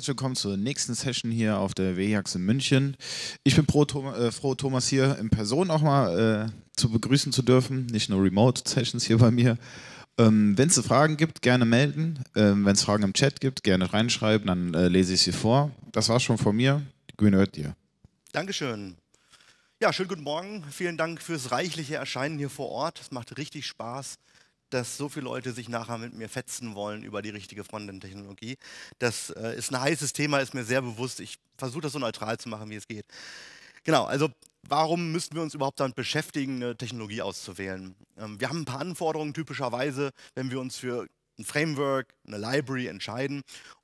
Herzlich willkommen zur nächsten Session hier auf der WEAX in München. Ich bin Thomas, äh, froh, Thomas hier in Person auch mal äh, zu begrüßen zu dürfen, nicht nur Remote-Sessions hier bei mir. Ähm, Wenn es Fragen gibt, gerne melden. Ähm, Wenn es Fragen im Chat gibt, gerne reinschreiben, dann äh, lese ich sie vor. Das war's schon von mir. Die Grüne hört dir. Dankeschön. Ja, schönen guten Morgen. Vielen Dank fürs reichliche Erscheinen hier vor Ort. Es macht richtig Spaß dass so viele Leute sich nachher mit mir fetzen wollen über die richtige Frontend-Technologie. Das äh, ist ein heißes Thema, ist mir sehr bewusst. Ich versuche das so neutral zu machen, wie es geht. Genau, also warum müssten wir uns überhaupt damit beschäftigen, eine Technologie auszuwählen? Ähm, wir haben ein paar Anforderungen typischerweise, wenn wir uns für ein Framework, eine Library entscheiden.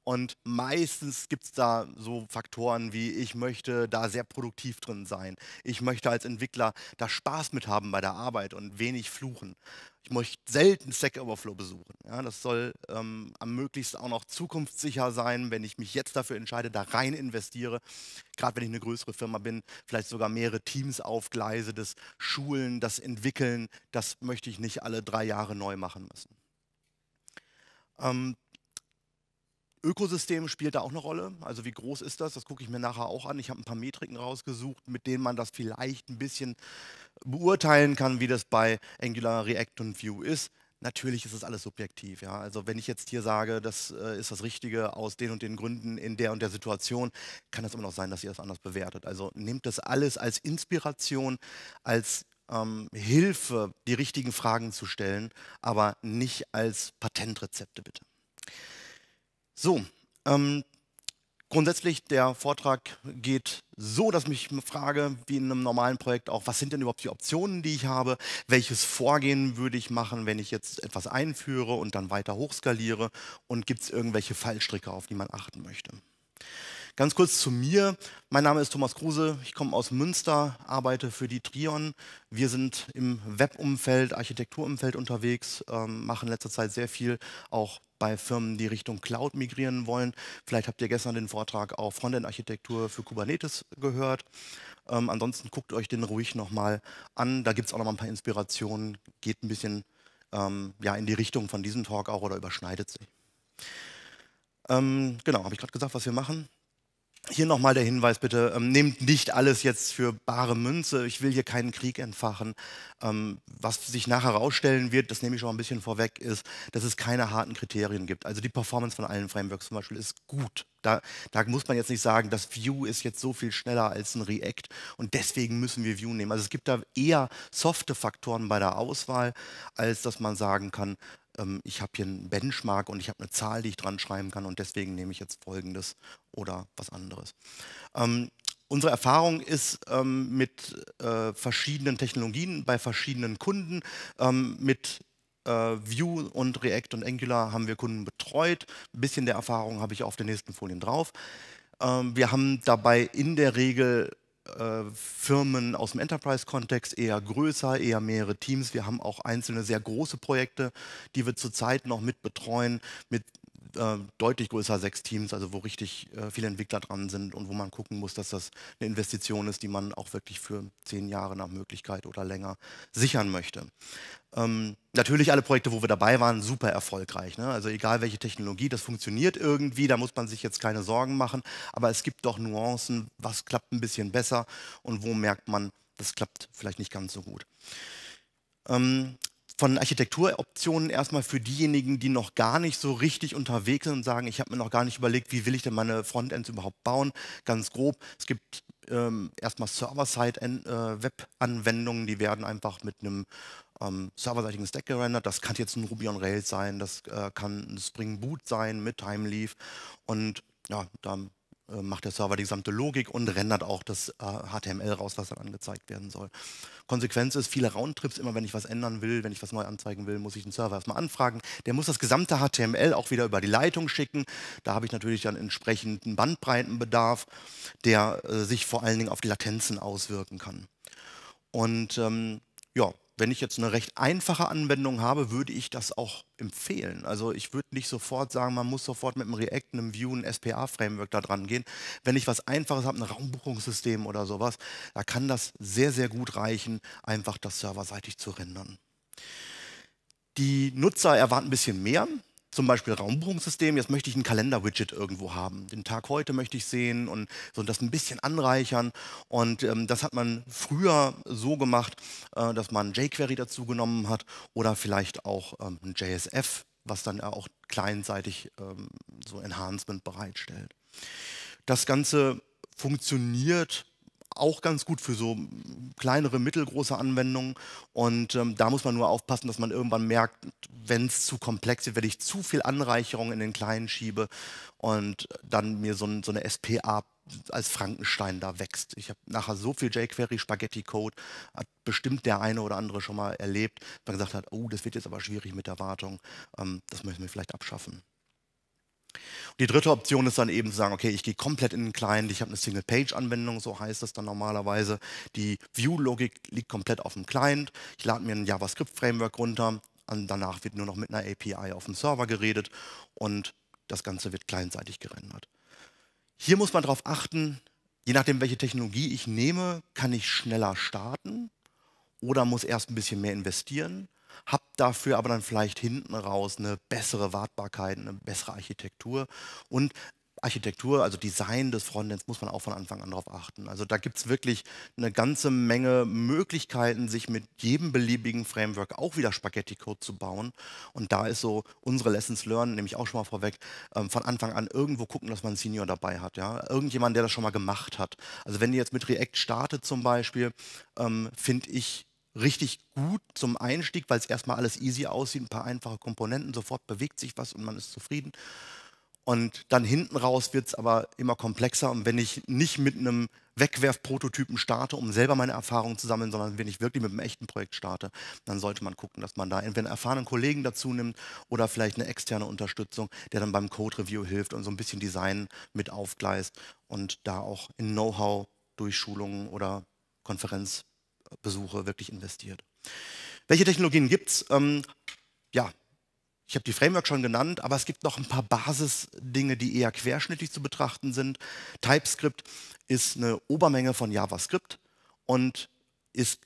Und meistens gibt es da so Faktoren wie, ich möchte da sehr produktiv drin sein. Ich möchte als Entwickler da Spaß mit haben bei der Arbeit und wenig fluchen. Ich möchte selten Stack Overflow besuchen. Ja, das soll ähm, am möglichst auch noch zukunftssicher sein, wenn ich mich jetzt dafür entscheide, da rein investiere. Gerade wenn ich eine größere Firma bin, vielleicht sogar mehrere Teams aufgleise, das Schulen, das Entwickeln, das möchte ich nicht alle drei Jahre neu machen müssen. Ähm, Ökosystem spielt da auch eine Rolle. Also wie groß ist das? Das gucke ich mir nachher auch an. Ich habe ein paar Metriken rausgesucht, mit denen man das vielleicht ein bisschen beurteilen kann, wie das bei Angular, React und Vue ist. Natürlich ist es alles subjektiv. Ja? Also wenn ich jetzt hier sage, das äh, ist das Richtige aus den und den Gründen in der und der Situation, kann es immer noch sein, dass ihr das anders bewertet. Also nehmt das alles als Inspiration, als ähm, Hilfe, die richtigen Fragen zu stellen, aber nicht als Patentrezepte bitte. So, ähm, grundsätzlich der Vortrag geht so, dass ich mich frage, wie in einem normalen Projekt auch, was sind denn überhaupt die Optionen, die ich habe? Welches Vorgehen würde ich machen, wenn ich jetzt etwas einführe und dann weiter hochskaliere? Und gibt es irgendwelche Fallstricke, auf die man achten möchte? Ganz kurz zu mir. Mein Name ist Thomas Kruse. Ich komme aus Münster, arbeite für die Trion. Wir sind im Webumfeld, Architekturumfeld unterwegs, ähm, machen in letzter Zeit sehr viel auch bei Firmen, die Richtung Cloud migrieren wollen. Vielleicht habt ihr gestern den Vortrag auch Frontend-Architektur für Kubernetes gehört. Ähm, ansonsten guckt euch den ruhig nochmal an. Da gibt es auch nochmal ein paar Inspirationen. Geht ein bisschen ähm, ja, in die Richtung von diesem Talk auch oder überschneidet sich. Ähm, genau, habe ich gerade gesagt, was wir machen. Hier nochmal der Hinweis bitte, ähm, nehmt nicht alles jetzt für bare Münze. Ich will hier keinen Krieg entfachen. Ähm, was sich nachher herausstellen wird, das nehme ich schon ein bisschen vorweg, ist, dass es keine harten Kriterien gibt. Also die Performance von allen Frameworks zum Beispiel ist gut. Da, da muss man jetzt nicht sagen, das View ist jetzt so viel schneller als ein React und deswegen müssen wir View nehmen. Also es gibt da eher softe Faktoren bei der Auswahl, als dass man sagen kann, ähm, ich habe hier einen Benchmark und ich habe eine Zahl, die ich dran schreiben kann und deswegen nehme ich jetzt Folgendes oder was anderes. Ähm, unsere Erfahrung ist ähm, mit äh, verschiedenen Technologien bei verschiedenen Kunden, ähm, mit äh, Vue und React und Angular haben wir Kunden betreut. Ein bisschen der Erfahrung habe ich auf den nächsten Folien drauf. Ähm, wir haben dabei in der Regel äh, Firmen aus dem Enterprise-Kontext eher größer, eher mehrere Teams. Wir haben auch einzelne sehr große Projekte, die wir zurzeit noch mit betreuen, mit äh, deutlich größer, sechs Teams, also wo richtig äh, viele Entwickler dran sind und wo man gucken muss, dass das eine Investition ist, die man auch wirklich für zehn Jahre nach Möglichkeit oder länger sichern möchte. Ähm, natürlich alle Projekte, wo wir dabei waren, super erfolgreich. Ne? Also egal welche Technologie, das funktioniert irgendwie, da muss man sich jetzt keine Sorgen machen. Aber es gibt doch Nuancen, was klappt ein bisschen besser und wo merkt man, das klappt vielleicht nicht ganz so gut. Ähm, von Architekturoptionen erstmal für diejenigen, die noch gar nicht so richtig unterwegs sind und sagen, ich habe mir noch gar nicht überlegt, wie will ich denn meine Frontends überhaupt bauen, ganz grob. Es gibt ähm, erstmal Server-Side-Web-Anwendungen, äh, die werden einfach mit einem ähm, serverseitigen Stack gerendert. Das kann jetzt ein Ruby on Rails sein, das äh, kann ein Spring Boot sein mit Timeleaf und ja, dann äh, macht der Server die gesamte Logik und rendert auch das HTML äh, raus, was dann angezeigt werden soll. Konsequenz ist, viele Roundtrips, immer wenn ich was ändern will, wenn ich was neu anzeigen will, muss ich den Server erstmal anfragen. Der muss das gesamte HTML auch wieder über die Leitung schicken. Da habe ich natürlich dann entsprechenden Bandbreitenbedarf, der äh, sich vor allen Dingen auf die Latenzen auswirken kann. Und ähm, ja, wenn ich jetzt eine recht einfache Anwendung habe, würde ich das auch empfehlen. Also ich würde nicht sofort sagen, man muss sofort mit einem React, einem View, einem SPA-Framework da dran gehen. Wenn ich was Einfaches habe, ein Raumbuchungssystem oder sowas, da kann das sehr, sehr gut reichen, einfach das serverseitig zu rendern. Die Nutzer erwarten ein bisschen mehr zum Beispiel Raumbuchungssystem, jetzt möchte ich ein Kalender-Widget irgendwo haben. Den Tag heute möchte ich sehen und so das ein bisschen anreichern. Und ähm, das hat man früher so gemacht, äh, dass man jQuery dazu genommen hat oder vielleicht auch ähm, ein JSF, was dann auch kleinseitig ähm, so Enhancement bereitstellt. Das Ganze funktioniert auch ganz gut für so kleinere, mittelgroße Anwendungen. Und ähm, da muss man nur aufpassen, dass man irgendwann merkt, wenn es zu komplex wird, wenn ich zu viel Anreicherung in den kleinen schiebe und dann mir so, ein, so eine SPA als Frankenstein da wächst. Ich habe nachher so viel jQuery, Spaghetti Code, hat bestimmt der eine oder andere schon mal erlebt, dass man gesagt hat, oh, das wird jetzt aber schwierig mit der Wartung, ähm, das müssen wir vielleicht abschaffen. Und die dritte Option ist dann eben zu sagen, okay, ich gehe komplett in den Client, ich habe eine Single-Page-Anwendung, so heißt das dann normalerweise. Die View-Logik liegt komplett auf dem Client. Ich lade mir ein JavaScript-Framework runter, und danach wird nur noch mit einer API auf dem Server geredet und das Ganze wird clientseitig gerendert. Hier muss man darauf achten, je nachdem, welche Technologie ich nehme, kann ich schneller starten oder muss erst ein bisschen mehr investieren habe dafür aber dann vielleicht hinten raus eine bessere Wartbarkeit, eine bessere Architektur und Architektur, also Design des Frontends, muss man auch von Anfang an darauf achten. Also da gibt es wirklich eine ganze Menge Möglichkeiten, sich mit jedem beliebigen Framework auch wieder Spaghetti-Code zu bauen. Und da ist so unsere Lessons Learned, nämlich auch schon mal vorweg, ähm, von Anfang an irgendwo gucken, dass man einen Senior dabei hat. Ja? Irgendjemand, der das schon mal gemacht hat. Also wenn ihr jetzt mit React startet zum Beispiel, ähm, finde ich richtig gut zum Einstieg, weil es erstmal alles easy aussieht, ein paar einfache Komponenten, sofort bewegt sich was und man ist zufrieden. Und dann hinten raus wird es aber immer komplexer. Und wenn ich nicht mit einem Wegwerfprototypen starte, um selber meine Erfahrungen zu sammeln, sondern wenn ich wirklich mit einem echten Projekt starte, dann sollte man gucken, dass man da entweder einen erfahrenen Kollegen dazu nimmt oder vielleicht eine externe Unterstützung, der dann beim Code-Review hilft und so ein bisschen Design mit aufgleist und da auch in Know-how durch Schulungen oder Konferenz Besuche wirklich investiert. Welche Technologien gibt es? Ähm, ja, ich habe die Framework schon genannt, aber es gibt noch ein paar Basisdinge, die eher querschnittlich zu betrachten sind. TypeScript ist eine Obermenge von JavaScript und ist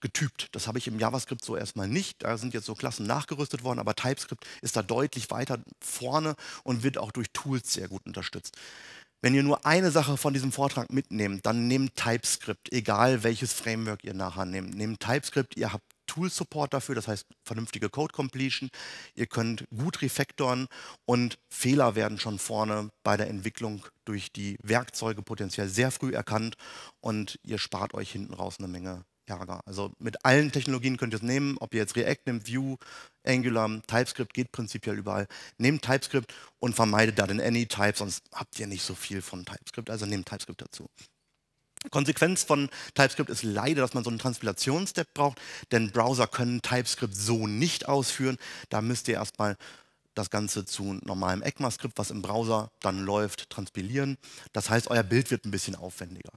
getypt. Das habe ich im JavaScript so erstmal nicht. Da sind jetzt so Klassen nachgerüstet worden, aber TypeScript ist da deutlich weiter vorne und wird auch durch Tools sehr gut unterstützt. Wenn ihr nur eine Sache von diesem Vortrag mitnehmt, dann nehmt TypeScript, egal welches Framework ihr nachher nehmt. Nehmt TypeScript, ihr habt Tool-Support dafür, das heißt vernünftige Code-Completion. Ihr könnt gut refactoren und Fehler werden schon vorne bei der Entwicklung durch die Werkzeuge potenziell sehr früh erkannt und ihr spart euch hinten raus eine Menge Jahre genau. Also mit allen Technologien könnt ihr es nehmen, ob ihr jetzt React nimmt, Vue, Angular, TypeScript geht prinzipiell überall. Nehmt TypeScript und vermeidet da den Anytype, sonst habt ihr nicht so viel von TypeScript, also nehmt TypeScript dazu. Konsequenz von TypeScript ist leider, dass man so einen Transpilationsstep braucht, denn Browser können TypeScript so nicht ausführen. Da müsst ihr erstmal das Ganze zu normalem ECMAScript, was im Browser dann läuft, transpilieren. Das heißt, euer Bild wird ein bisschen aufwendiger.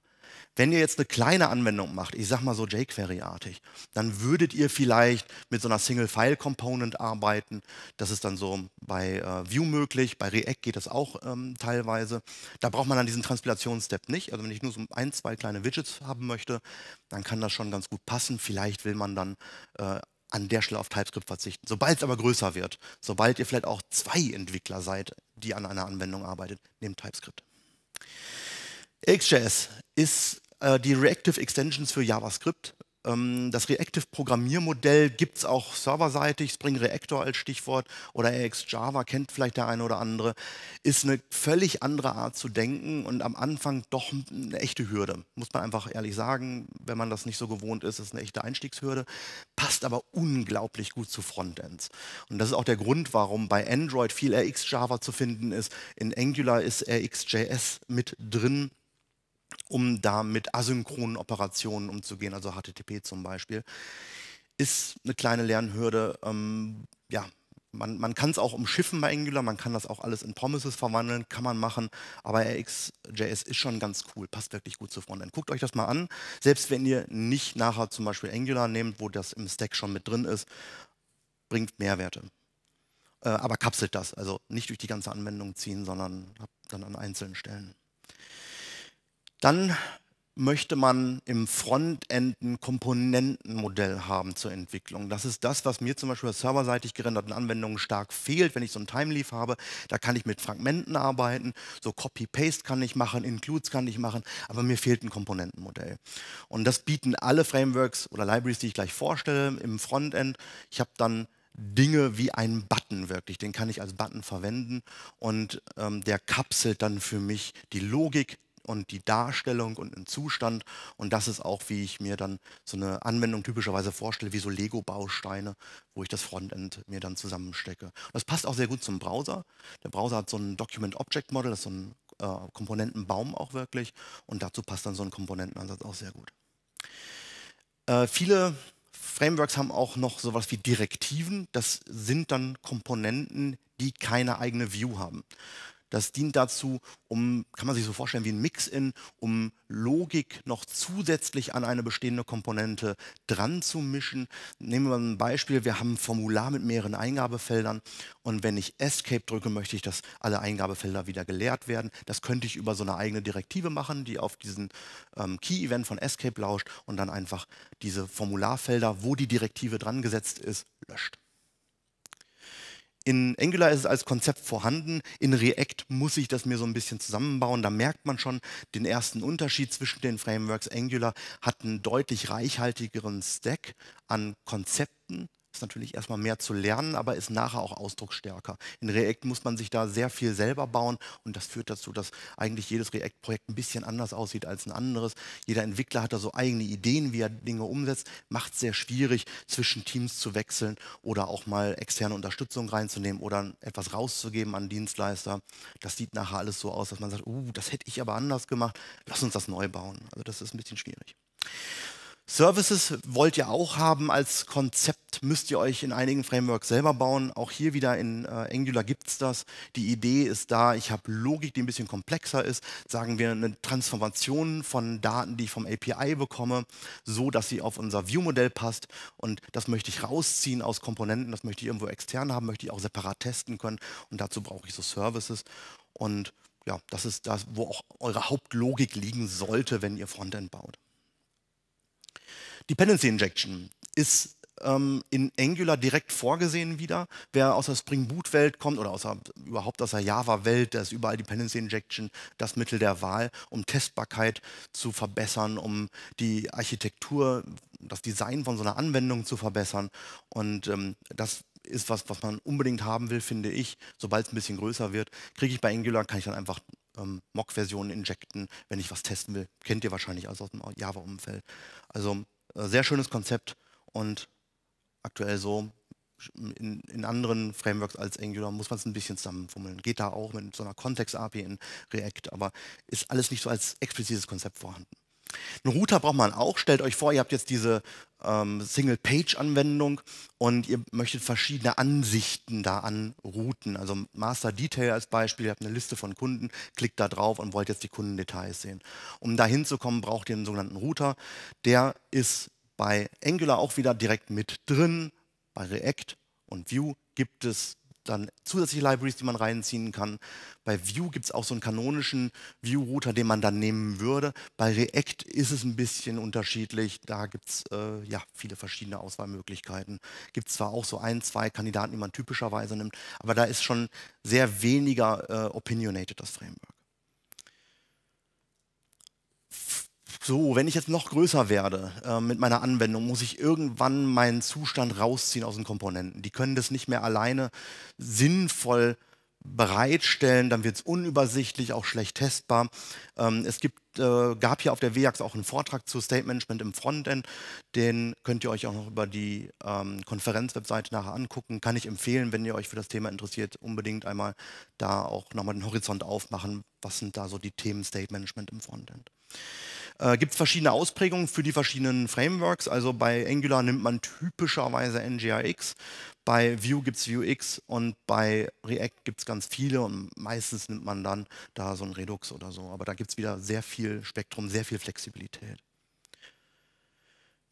Wenn ihr jetzt eine kleine Anwendung macht, ich sag mal so jQuery-artig, dann würdet ihr vielleicht mit so einer Single-File-Component arbeiten. Das ist dann so bei äh, Vue möglich, bei React geht das auch ähm, teilweise. Da braucht man dann diesen Transpilationsstep nicht. Also wenn ich nur so ein, zwei kleine Widgets haben möchte, dann kann das schon ganz gut passen. Vielleicht will man dann äh, an der Stelle auf TypeScript verzichten. Sobald es aber größer wird, sobald ihr vielleicht auch zwei Entwickler seid, die an einer Anwendung arbeitet, nehmt TypeScript. XJS ist äh, die Reactive Extensions für JavaScript. Ähm, das Reactive-Programmiermodell gibt es auch serverseitig, Spring Reactor als Stichwort oder AXJava kennt vielleicht der eine oder andere. Ist eine völlig andere Art zu denken und am Anfang doch eine echte Hürde. Muss man einfach ehrlich sagen, wenn man das nicht so gewohnt ist, ist eine echte Einstiegshürde. Passt aber unglaublich gut zu Frontends. Und das ist auch der Grund, warum bei Android viel RxJava zu finden ist. In Angular ist RxJS mit drin um da mit asynchronen Operationen umzugehen, also HTTP zum Beispiel, ist eine kleine Lernhürde. Ähm, ja, man, man kann es auch umschiffen bei Angular, man kann das auch alles in Promises verwandeln, kann man machen, aber RxJS ist schon ganz cool, passt wirklich gut zu Frontend. Guckt euch das mal an, selbst wenn ihr nicht nachher zum Beispiel Angular nehmt, wo das im Stack schon mit drin ist, bringt Mehrwerte. Äh, aber kapselt das, also nicht durch die ganze Anwendung ziehen, sondern dann an einzelnen Stellen. Dann möchte man im Frontend ein Komponentenmodell haben zur Entwicklung. Das ist das, was mir zum Beispiel bei serverseitig gerenderten Anwendungen stark fehlt, wenn ich so ein Timeleaf habe. Da kann ich mit Fragmenten arbeiten, so Copy-Paste kann ich machen, Includes kann ich machen, aber mir fehlt ein Komponentenmodell. Und das bieten alle Frameworks oder Libraries, die ich gleich vorstelle, im Frontend. Ich habe dann Dinge wie einen Button wirklich. Den kann ich als Button verwenden und ähm, der kapselt dann für mich die Logik und die Darstellung und den Zustand. Und das ist auch, wie ich mir dann so eine Anwendung typischerweise vorstelle, wie so Lego-Bausteine, wo ich das Frontend mir dann zusammenstecke. das passt auch sehr gut zum Browser. Der Browser hat so ein Document Object Model, das ist so ein äh, Komponentenbaum auch wirklich. Und dazu passt dann so ein Komponentenansatz auch sehr gut. Äh, viele Frameworks haben auch noch sowas wie Direktiven. Das sind dann Komponenten, die keine eigene View haben. Das dient dazu, um, kann man sich so vorstellen wie ein Mix-in, um Logik noch zusätzlich an eine bestehende Komponente dran zu mischen. Nehmen wir mal ein Beispiel, wir haben ein Formular mit mehreren Eingabefeldern und wenn ich Escape drücke, möchte ich, dass alle Eingabefelder wieder geleert werden. Das könnte ich über so eine eigene Direktive machen, die auf diesen ähm, Key-Event von Escape lauscht und dann einfach diese Formularfelder, wo die Direktive dran gesetzt ist, löscht. In Angular ist es als Konzept vorhanden, in React muss ich das mir so ein bisschen zusammenbauen. Da merkt man schon den ersten Unterschied zwischen den Frameworks. Angular hat einen deutlich reichhaltigeren Stack an Konzepten ist natürlich erstmal mehr zu lernen, aber ist nachher auch ausdrucksstärker. In React muss man sich da sehr viel selber bauen und das führt dazu, dass eigentlich jedes React-Projekt ein bisschen anders aussieht als ein anderes. Jeder Entwickler hat da so eigene Ideen, wie er Dinge umsetzt, macht es sehr schwierig, zwischen Teams zu wechseln oder auch mal externe Unterstützung reinzunehmen oder etwas rauszugeben an Dienstleister. Das sieht nachher alles so aus, dass man sagt, uh, das hätte ich aber anders gemacht, lass uns das neu bauen. Also das ist ein bisschen schwierig. Services wollt ihr auch haben als Konzept, müsst ihr euch in einigen Frameworks selber bauen. Auch hier wieder in äh, Angular gibt es das. Die Idee ist da, ich habe Logik, die ein bisschen komplexer ist. Sagen wir eine Transformation von Daten, die ich vom API bekomme, so dass sie auf unser View-Modell passt. Und das möchte ich rausziehen aus Komponenten, das möchte ich irgendwo extern haben, möchte ich auch separat testen können. Und dazu brauche ich so Services. Und ja, das ist das, wo auch eure Hauptlogik liegen sollte, wenn ihr Frontend baut. Dependency Injection ist ähm, in Angular direkt vorgesehen wieder. Wer aus der Spring Boot Welt kommt oder aus überhaupt aus der Java Welt, da ist überall Dependency Injection das Mittel der Wahl, um Testbarkeit zu verbessern, um die Architektur, das Design von so einer Anwendung zu verbessern. Und ähm, das ist was, was man unbedingt haben will, finde ich. Sobald es ein bisschen größer wird, kriege ich bei Angular, kann ich dann einfach ähm, Mock-Versionen injecten, wenn ich was testen will. Kennt ihr wahrscheinlich also aus dem Java-Umfeld. Also äh, sehr schönes Konzept und aktuell so in, in, anderen Frameworks als Angular muss man es ein bisschen zusammenfummeln. Geht da auch mit so einer Kontext-API in React, aber ist alles nicht so als explizites Konzept vorhanden. Einen Router braucht man auch. Stellt euch vor, ihr habt jetzt diese ähm, Single-Page-Anwendung und ihr möchtet verschiedene Ansichten da an Routen. Also Master Detail als Beispiel, ihr habt eine Liste von Kunden, klickt da drauf und wollt jetzt die Kundendetails sehen. Um da hinzukommen, braucht ihr einen sogenannten Router. Der ist bei Angular auch wieder direkt mit drin. Bei React und Vue gibt es dann zusätzliche Libraries, die man reinziehen kann. Bei Vue gibt es auch so einen kanonischen Vue-Router, den man dann nehmen würde. Bei React ist es ein bisschen unterschiedlich. Da gibt es äh, ja, viele verschiedene Auswahlmöglichkeiten. Gibt zwar auch so ein, zwei Kandidaten, die man typischerweise nimmt, aber da ist schon sehr weniger äh, opinionated das Framework. so, wenn ich jetzt noch größer werde äh, mit meiner Anwendung, muss ich irgendwann meinen Zustand rausziehen aus den Komponenten. Die können das nicht mehr alleine sinnvoll bereitstellen, dann wird es unübersichtlich, auch schlecht testbar. Ähm, es gibt, äh, gab hier auf der WIAX auch einen Vortrag zu State Management im Frontend, den könnt ihr euch auch noch über die ähm, Konferenzwebseite nachher angucken. Kann ich empfehlen, wenn ihr euch für das Thema interessiert, unbedingt einmal da auch nochmal den Horizont aufmachen, was sind da so die Themen State Management im Frontend. Äh, gibt verschiedene Ausprägungen für die verschiedenen Frameworks. Also bei Angular nimmt man typischerweise NGIX, bei Vue gibt es Vuex und bei React gibt es ganz viele und meistens nimmt man dann da so ein Redux oder so. Aber da gibt es wieder sehr viel Spektrum, sehr viel Flexibilität.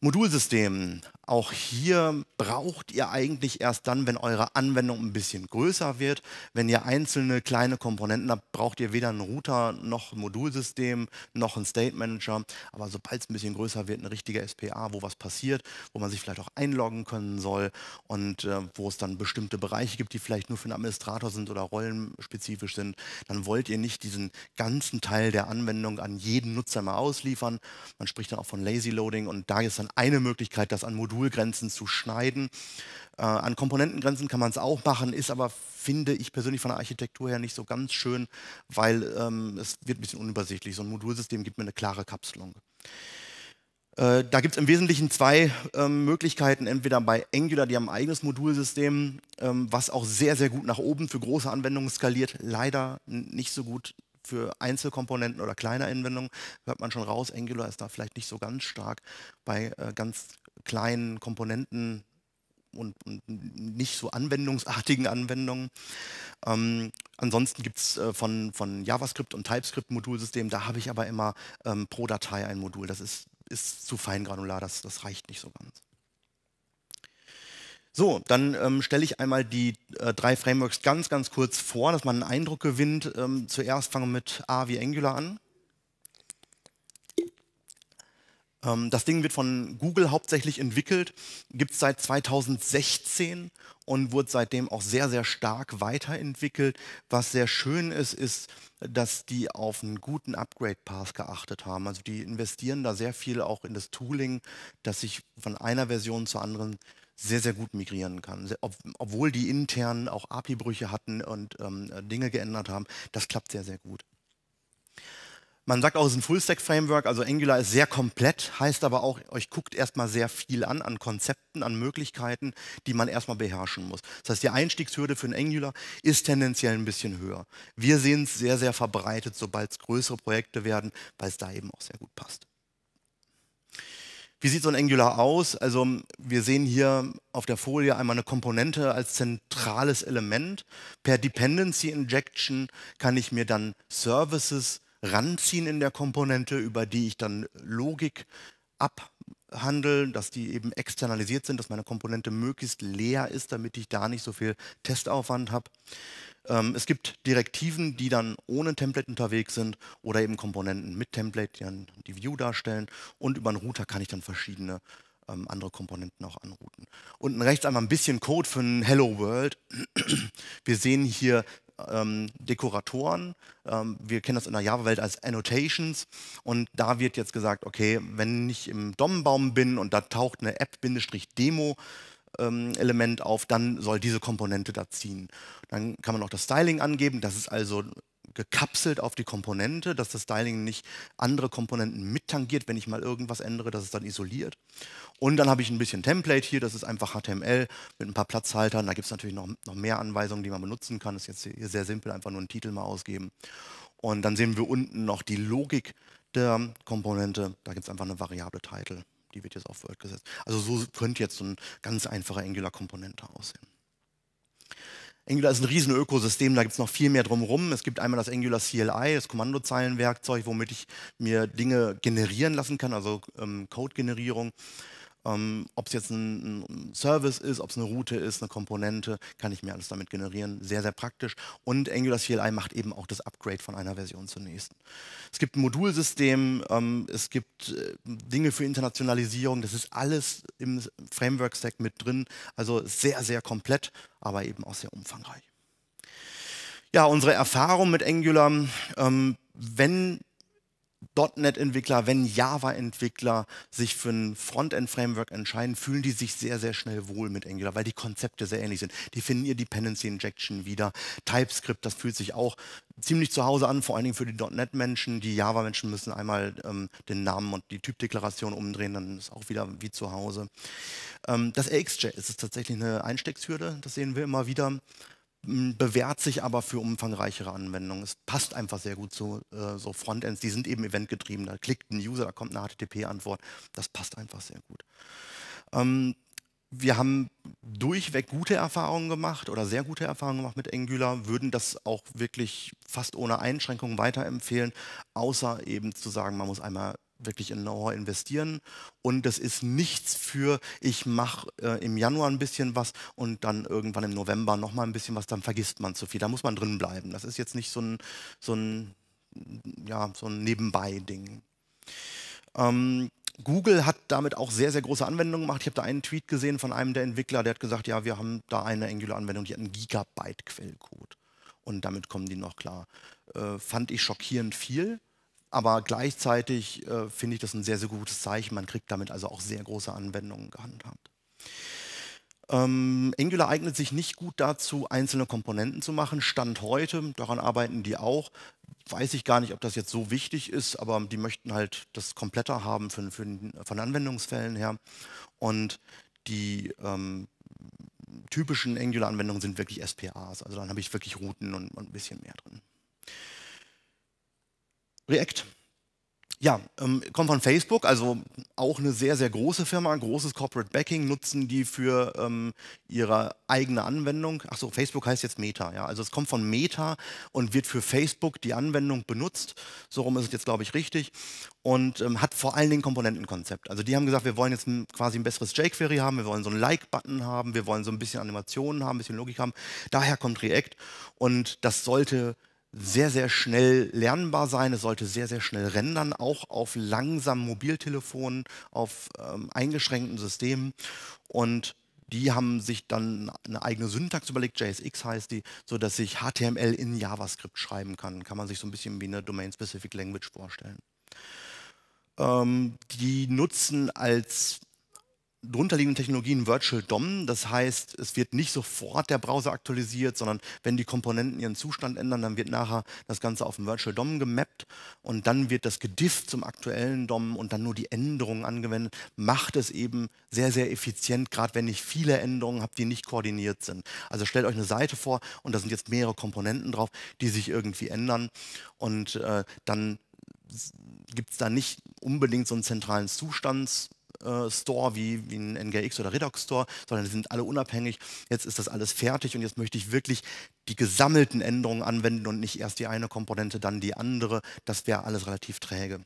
Modulsystemen. Auch hier braucht ihr eigentlich erst dann, wenn eure Anwendung ein bisschen größer wird. Wenn ihr einzelne kleine Komponenten habt, braucht ihr weder einen Router noch ein Modulsystem noch einen State Manager. Aber sobald es ein bisschen größer wird, eine richtige SPA, wo was passiert, wo man sich vielleicht auch einloggen können soll und äh, wo es dann bestimmte Bereiche gibt, die vielleicht nur für einen Administrator sind oder rollenspezifisch sind, dann wollt ihr nicht diesen ganzen Teil der Anwendung an jeden Nutzer mal ausliefern. Man spricht dann auch von Lazy Loading und da ist dann eine Möglichkeit, das an Modulgrenzen zu schneiden. Äh, an Komponentengrenzen kann man es auch machen, ist aber, finde ich persönlich von der Architektur her nicht so ganz schön, weil ähm, es wird ein bisschen unübersichtlich. So ein Modulsystem gibt mir eine klare Kapselung. Äh, da gibt es im Wesentlichen zwei ähm, Möglichkeiten. Entweder bei Angular, die haben ein eigenes Modulsystem, ähm, was auch sehr, sehr gut nach oben für große Anwendungen skaliert, leider nicht so gut für Einzelkomponenten oder kleine Anwendungen hört man schon raus, Angular ist da vielleicht nicht so ganz stark bei äh, ganz kleinen Komponenten und, und, nicht so anwendungsartigen Anwendungen. Ähm, ansonsten gibt es äh, von, von JavaScript und TypeScript-Modulsystemen, da habe ich aber immer ähm, pro Datei ein Modul. Das ist, ist zu feingranular, das, das reicht nicht so ganz. So, dann ähm, stelle ich einmal die äh, drei Frameworks ganz, ganz kurz vor, dass man einen Eindruck gewinnt. Ähm, zuerst fangen wir mit A wie Angular an. Ähm, das Ding wird von Google hauptsächlich entwickelt, gibt es seit 2016 und wurde seitdem auch sehr, sehr stark weiterentwickelt. Was sehr schön ist, ist, dass die auf einen guten Upgrade-Path geachtet haben. Also die investieren da sehr viel auch in das Tooling, dass sich von einer Version zur anderen äh, sehr, sehr gut migrieren kann. ob, obwohl die internen auch API-Brüche hatten und ähm, Dinge geändert haben, das klappt sehr, sehr gut. Man sagt auch, es ist ein Full-Stack-Framework, also Angular ist sehr komplett, heißt aber auch, euch guckt erstmal sehr viel an, an Konzepten, an Möglichkeiten, die man erstmal beherrschen muss. Das heißt, die Einstiegshürde für ein Angular ist tendenziell ein bisschen höher. Wir sehen es sehr, sehr verbreitet, sobald es größere Projekte werden, weil es da eben auch sehr gut passt. Wie sieht so ein Angular aus? Also wir sehen hier auf der Folie einmal eine Komponente als zentrales Element. Per Dependency Injection kann ich mir dann Services ranziehen in der Komponente, über die ich dann Logik abhandeln, dass die eben externalisiert sind, dass meine Komponente möglichst leer ist, damit ich da nicht so viel Testaufwand habe. Ähm, es gibt Direktiven, die dann ohne Template unterwegs sind oder eben Komponenten mit Template, die dann die View darstellen. Und über einen Router kann ich dann verschiedene ähm, andere Komponenten auch anrouten. Unten rechts einmal ein bisschen Code für ein Hello World. Wir sehen hier ähm, Dekoratoren. Ähm, wir kennen das in der Java-Welt als Annotations. Und da wird jetzt gesagt, okay, wenn ich im Dombaum bin und da taucht eine App-Demo ähm, Element auf, dann soll diese Komponente da ziehen. Dann kann man auch das Styling angeben, das ist also gekapselt auf die Komponente, dass das Styling nicht andere Komponenten mittangiert, wenn ich mal irgendwas ändere, das ist dann isoliert. Und dann habe ich ein bisschen Template hier, das ist einfach HTML mit ein paar Platzhaltern. Da gibt es natürlich noch, noch mehr Anweisungen, die man benutzen kann. Das ist jetzt hier sehr simpel, einfach nur einen Titel mal ausgeben. Und dann sehen wir unten noch die Logik der Komponente. Da gibt es einfach eine Variable Title die wird jetzt auf Word gesetzt. Also so könnte jetzt so ein ganz einfacher Angular-Komponente aussehen. Angular ist ein riesen Ökosystem, da gibt es noch viel mehr drumherum. Es gibt einmal das Angular CLI, das Kommandozeilenwerkzeug, womit ich mir Dinge generieren lassen kann, also ähm, Code-Generierung. Ähm, ob es jetzt ein, ein, Service ist, ob es eine Route ist, eine Komponente, kann ich mir alles damit generieren. Sehr, sehr praktisch. Und Angular CLI macht eben auch das Upgrade von einer Version zur nächsten. Es gibt ein Modulsystem, ähm, es gibt äh, Dinge für Internationalisierung. Das ist alles im Framework-Stack mit drin. Also sehr, sehr komplett, aber eben auch sehr umfangreich. Ja, unsere Erfahrung mit Angular, ähm, wenn .NET-Entwickler, wenn Java-Entwickler sich für ein Frontend-Framework entscheiden, fühlen die sich sehr, sehr schnell wohl mit Angular, weil die Konzepte sehr ähnlich sind. Die finden ihr Dependency Injection wieder. TypeScript, das fühlt sich auch ziemlich zu Hause an, vor allen Dingen für die .NET-Menschen. Die Java-Menschen müssen einmal ähm, den Namen und die Typdeklaration umdrehen, dann ist auch wieder wie zu Hause. Ähm, das AXJ ist tatsächlich eine Einstiegshürde, das sehen wir immer wieder bewährt sich aber für umfangreichere Anwendungen. Es passt einfach sehr gut zu äh, so Frontends, die sind eben eventgetrieben. Da klickt ein User, da kommt eine HTTP-Antwort. Das passt einfach sehr gut. Ähm, wir haben durchweg gute Erfahrungen gemacht oder sehr gute Erfahrungen gemacht mit Angular, würden das auch wirklich fast ohne Einschränkungen weiterempfehlen, außer eben zu sagen, man muss einmal wirklich in Know-how investieren. Und das ist nichts für, ich mache äh, im Januar ein bisschen was und dann irgendwann im November nochmal ein bisschen was, dann vergisst man zu viel. Da muss man drin bleiben. Das ist jetzt nicht so ein, so ein, ja, so ein Nebenbei-Ding. Ähm, Google hat damit auch sehr, sehr große Anwendungen gemacht. Ich habe da einen Tweet gesehen von einem der Entwickler, der hat gesagt, ja, wir haben da eine Angular-Anwendung, die hat einen Gigabyte-Quellcode. Und damit kommen die noch klar. Äh, fand ich schockierend viel aber gleichzeitig äh, finde ich das ein sehr, sehr gutes Zeichen. Man kriegt damit also auch sehr große Anwendungen gehandhabt. Ähm, Angular eignet sich nicht gut dazu, einzelne Komponenten zu machen. Stand heute, daran arbeiten die auch. Weiß ich gar nicht, ob das jetzt so wichtig ist, aber die möchten halt das kompletter haben für, für, von Anwendungsfällen her. Und die ähm, typischen Angular-Anwendungen sind wirklich SPAs. Also dann habe ich wirklich Routen und, und ein bisschen mehr drin. React. Ja, ähm, kommt von Facebook, also auch eine sehr, sehr große Firma, großes Corporate Backing, nutzen die für ähm, ihre eigene Anwendung. Achso, Facebook heißt jetzt Meta, ja. Also es kommt von Meta und wird für Facebook die Anwendung benutzt. So rum ist es jetzt, glaube ich, richtig. Und ähm, hat vor allen Dingen Komponentenkonzept. Also die haben gesagt, wir wollen jetzt quasi ein besseres jQuery haben, wir wollen so einen Like-Button haben, wir wollen so ein bisschen Animationen haben, ein bisschen Logik haben. Daher kommt React und das sollte sehr, sehr schnell lernbar sein. Es sollte sehr, sehr schnell rendern, auch auf langsamen Mobiltelefonen, auf ähm, eingeschränkten Systemen. Und die haben sich dann eine eigene Syntax überlegt, JSX heißt die, sodass ich HTML in JavaScript schreiben kann. Kann man sich so ein bisschen wie eine Domain-Specific Language vorstellen. Ähm, die nutzen als drunterliegenden Technologien Virtual DOM. Das heißt, es wird nicht sofort der Browser aktualisiert, sondern wenn die Komponenten ihren Zustand ändern, dann wird nachher das Ganze auf dem Virtual DOM gemappt und dann wird das gedifft zum aktuellen DOM und dann nur die Änderungen angewendet. Macht es eben sehr, sehr effizient, gerade wenn ich viele Änderungen habe, die nicht koordiniert sind. Also stellt euch eine Seite vor und da sind jetzt mehrere Komponenten drauf, die sich irgendwie ändern und äh, dann gibt es da nicht unbedingt so einen zentralen Zustands- äh, Store wie, wie ein NGX oder Redox Store, sondern die sind alle unabhängig. Jetzt ist das alles fertig und jetzt möchte ich wirklich die gesammelten Änderungen anwenden und nicht erst die eine Komponente, dann die andere. Das wäre alles relativ träge.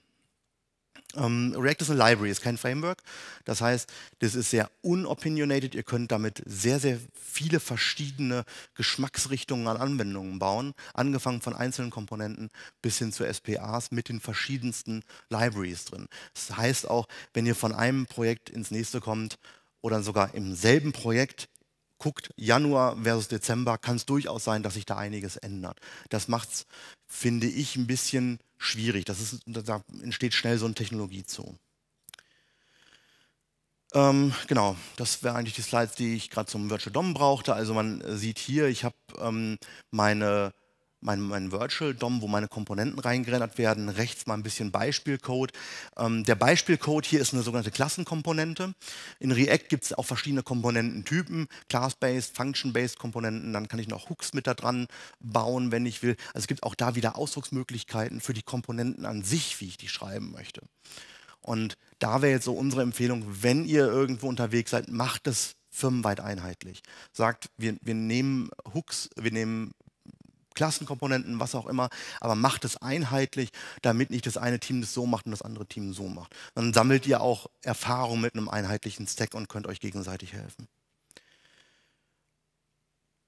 Ähm, React ist eine Library, ist kein Framework. Das heißt, das ist sehr unopinionated. Ihr könnt damit sehr, sehr viele verschiedene Geschmacksrichtungen an Anwendungen bauen, angefangen von einzelnen Komponenten bis hin zu SPAs mit den verschiedensten Libraries drin. Das heißt auch, wenn ihr von einem Projekt ins nächste kommt oder sogar im selben Projekt guckt, Januar versus Dezember, kann es durchaus sein, dass sich da einiges ändert. Das macht es, finde ich, ein bisschen schwierig. Das ist, da entsteht schnell so ein Technologiezoo. Ähm, genau, das wäre eigentlich die Slides, die ich gerade zum Virtual DOM brauchte. Also man äh, sieht hier, ich habe ähm, meine mein, mein Virtual DOM, wo meine Komponenten reingerendert werden, rechts mal ein bisschen Beispielcode. Ähm, der Beispielcode hier ist eine sogenannte Klassenkomponente. In React gibt es auch verschiedene Komponententypen, Class-based, Function-based Komponenten, dann kann ich noch Hooks mit da dran bauen, wenn ich will. Also es gibt auch da wieder Ausdrucksmöglichkeiten für die Komponenten an sich, wie ich die schreiben möchte. Und da wäre jetzt so unsere Empfehlung, wenn ihr irgendwo unterwegs seid, macht es firmenweit einheitlich. Sagt, wir, wir nehmen Hooks, wir nehmen Klassenkomponenten, was auch immer, aber macht es einheitlich, damit nicht das eine Team das so macht und das andere Team so macht. Dann sammelt ihr auch Erfahrung mit einem einheitlichen Stack und könnt euch gegenseitig helfen.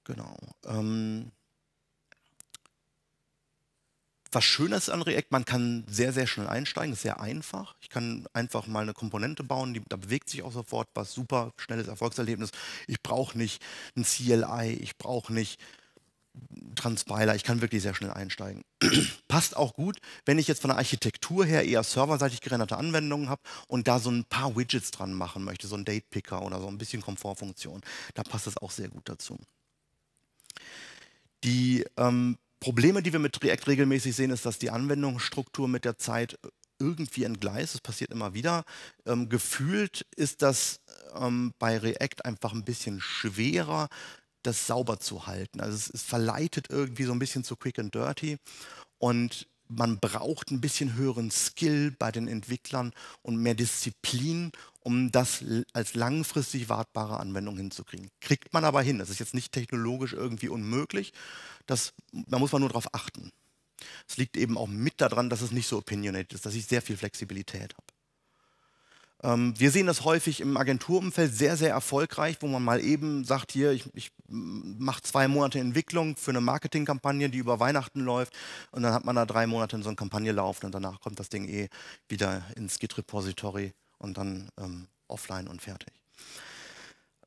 Genau. Ähm was schön ist an React, man kann sehr, sehr schnell einsteigen, ist sehr einfach. Ich kann einfach mal eine Komponente bauen, die, da bewegt sich auch sofort was, super, schnelles Erfolgserlebnis. Ich brauche nicht ein CLI, ich brauche nicht Transpiler, ich kann wirklich sehr schnell einsteigen. Passt auch gut, wenn ich jetzt von der Architektur her eher serverseitig gerenderte Anwendungen habe und da so ein paar Widgets dran machen möchte, so ein Date-Picker oder so ein bisschen Komfortfunktion, da passt das auch sehr gut dazu. Die ähm, Probleme, die wir mit React regelmäßig sehen, ist, dass die Anwendungsstruktur mit der Zeit irgendwie entgleist. Das passiert immer wieder. Ähm, gefühlt ist das ähm, bei React einfach ein bisschen schwerer, das sauber zu halten. Also es, es verleitet irgendwie so ein bisschen zu quick and dirty und man braucht ein bisschen höheren Skill bei den Entwicklern und mehr Disziplin, um das als langfristig wartbare Anwendung hinzukriegen. Kriegt man aber hin. Das ist jetzt nicht technologisch irgendwie unmöglich. Das, da muss man nur darauf achten. Es liegt eben auch mit daran, dass es nicht so opinionated ist, dass ich sehr viel Flexibilität habe. Ähm, wir sehen das häufig im Agenturumfeld sehr, sehr erfolgreich, wo man mal eben sagt, hier, ich, ich mache zwei Monate Entwicklung für eine Marketingkampagne, die über Weihnachten läuft und dann hat man da drei Monate in so eine Kampagne laufen und danach kommt das Ding eh wieder ins Git-Repository und dann ähm, offline und fertig.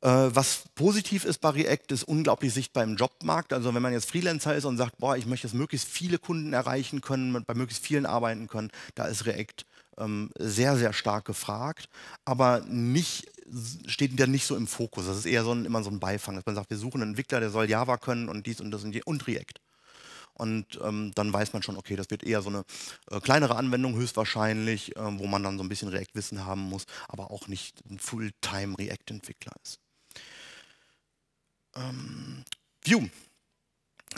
Äh, was positiv ist bei React, ist unglaublich sichtbar im Jobmarkt. Also wenn man jetzt Freelancer ist und sagt, boah, ich möchte jetzt möglichst viele Kunden erreichen können, bei möglichst vielen arbeiten können, da ist React ähm, sehr, sehr stark gefragt, aber nicht, steht dann nicht so im Fokus. Das ist eher so ein, immer so ein Beifang, dass man sagt, wir suchen einen Entwickler, der soll Java können und dies und das und, und React. Und ähm, dann weiß man schon, okay, das wird eher so eine äh, kleinere Anwendung höchstwahrscheinlich, äh, wo man dann so ein bisschen React-Wissen haben muss, aber auch nicht ein Full-Time react entwickler ist. Ähm, Vue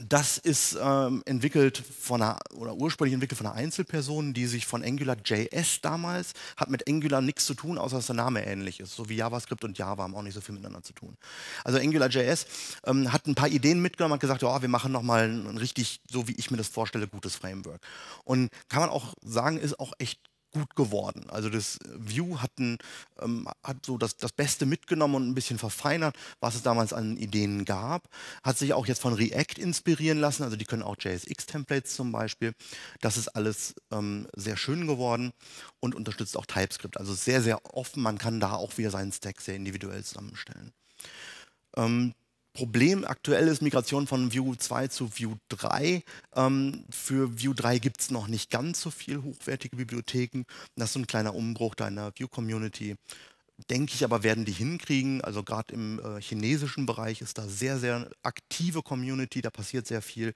das ist ähm, entwickelt von einer, oder ursprünglich entwickelt von einer Einzelperson, die sich von AngularJS damals, hat mit Angular nichts zu tun, außer dass der Name ähnlich ist. So wie JavaScript und Java haben auch nicht so viel miteinander zu tun. Also AngularJS ähm, hat ein paar Ideen mitgenommen, hat gesagt, oh, wir machen nochmal ein richtig, so wie ich mir das vorstelle, gutes Framework. Und kann man auch sagen, ist auch echt gut geworden. Also das View hat, ein, ähm, hat so das, das Beste mitgenommen und ein bisschen verfeinert, was es damals an Ideen gab. Hat sich auch jetzt von React inspirieren lassen, also die können auch JSX-Templates zum Beispiel. Das ist alles ähm, sehr schön geworden und unterstützt auch TypeScript. Also sehr, sehr offen. Man kann da auch wieder seinen Stack sehr individuell zusammenstellen. Ähm, Problem aktuell ist Migration von View 2 zu View 3. Ähm, für View 3 gibt es noch nicht ganz so viel hochwertige Bibliotheken. Das ist so ein kleiner Umbruch deiner view community Denke ich aber, werden die hinkriegen. Also gerade im äh, chinesischen Bereich ist da sehr, sehr aktive Community, da passiert sehr viel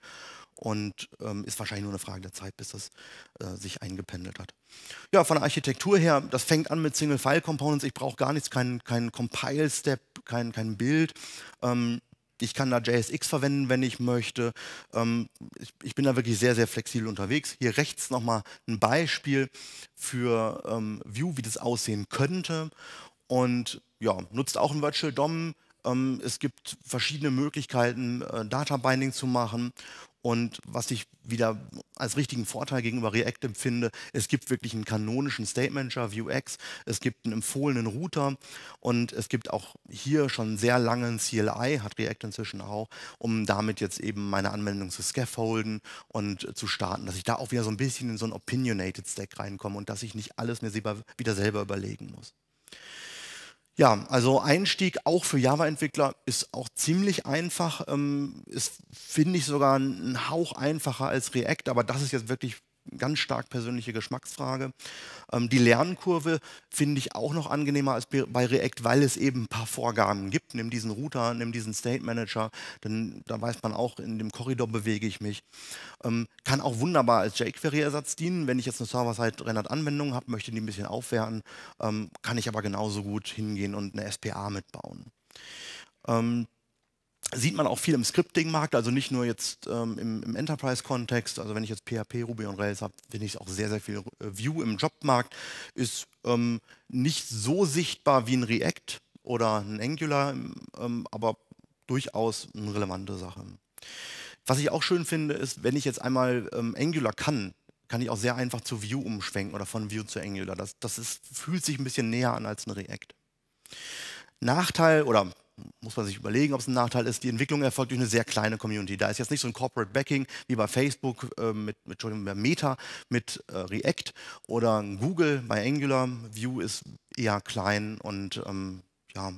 und ähm, ist wahrscheinlich nur eine Frage der Zeit, bis das äh, sich eingependelt hat. Ja, von der Architektur her, das fängt an mit Single-File-Components. Ich brauche gar nichts, keinen kein Compile-Step, kein, kein Bild. Ähm, ich kann da JSX verwenden, wenn ich möchte. Ähm, ich, ich, bin da wirklich sehr, sehr flexibel unterwegs. Hier rechts nochmal ein Beispiel für ähm, Vue, wie das aussehen könnte. Und ja, nutzt auch ein Virtual DOM. Ähm, es gibt verschiedene Möglichkeiten, äh, Data Binding zu machen. Und was ich wieder als richtigen Vorteil gegenüber React empfinde, es gibt wirklich einen kanonischen State Manager, Vuex, es gibt einen empfohlenen Router und es gibt auch hier schon sehr lange ein CLI, hat React inzwischen auch, um damit jetzt eben meine Anwendung zu scaffolden und zu starten, dass ich da auch wieder so ein bisschen in so einen Opinionated Stack reinkomme und dass ich nicht alles mir wieder selber überlegen muss. Ja, also Einstieg auch für Java-Entwickler ist auch ziemlich einfach. Ähm, ist, finde ich, sogar ein Hauch einfacher als React, aber das ist jetzt wirklich ganz stark persönliche Geschmacksfrage. Ähm, die Lernkurve finde ich auch noch angenehmer als bei React, weil es eben ein paar Vorgaben gibt. Nimm diesen Router, nimm diesen State Manager, denn da weiß man auch, in dem Korridor bewege ich mich. Ähm, kann auch wunderbar als jQuery-Ersatz dienen. Wenn ich jetzt eine Server-Side-Rendered-Anwendung habe, möchte die ein bisschen aufwerten, ähm, kann ich aber genauso gut hingehen und eine SPA mitbauen. Ähm, sieht man auch viel im Scripting-Markt, also nicht nur jetzt ähm, im, im Enterprise-Kontext. Also wenn ich jetzt PHP, Ruby und Rails habe, finde ich auch sehr, sehr viel. Äh, View im Jobmarkt ist ähm, nicht so sichtbar wie ein React oder ein Angular, ähm, ähm, aber durchaus eine relevante Sache. Was ich auch schön finde, ist, wenn ich jetzt einmal ähm, Angular kann, kann ich auch sehr einfach zu View umschwenken oder von View zu Angular. Das, das ist, fühlt sich ein bisschen näher an als ein React. Nachteil oder muss man sich überlegen, ob es ein Nachteil ist. Die Entwicklung erfolgt durch eine sehr kleine Community. Da ist jetzt nicht so ein Corporate Backing wie bei Facebook, äh, mit, mit Meta, mit äh, React oder Google bei Angular. View ist eher klein und ähm, ja,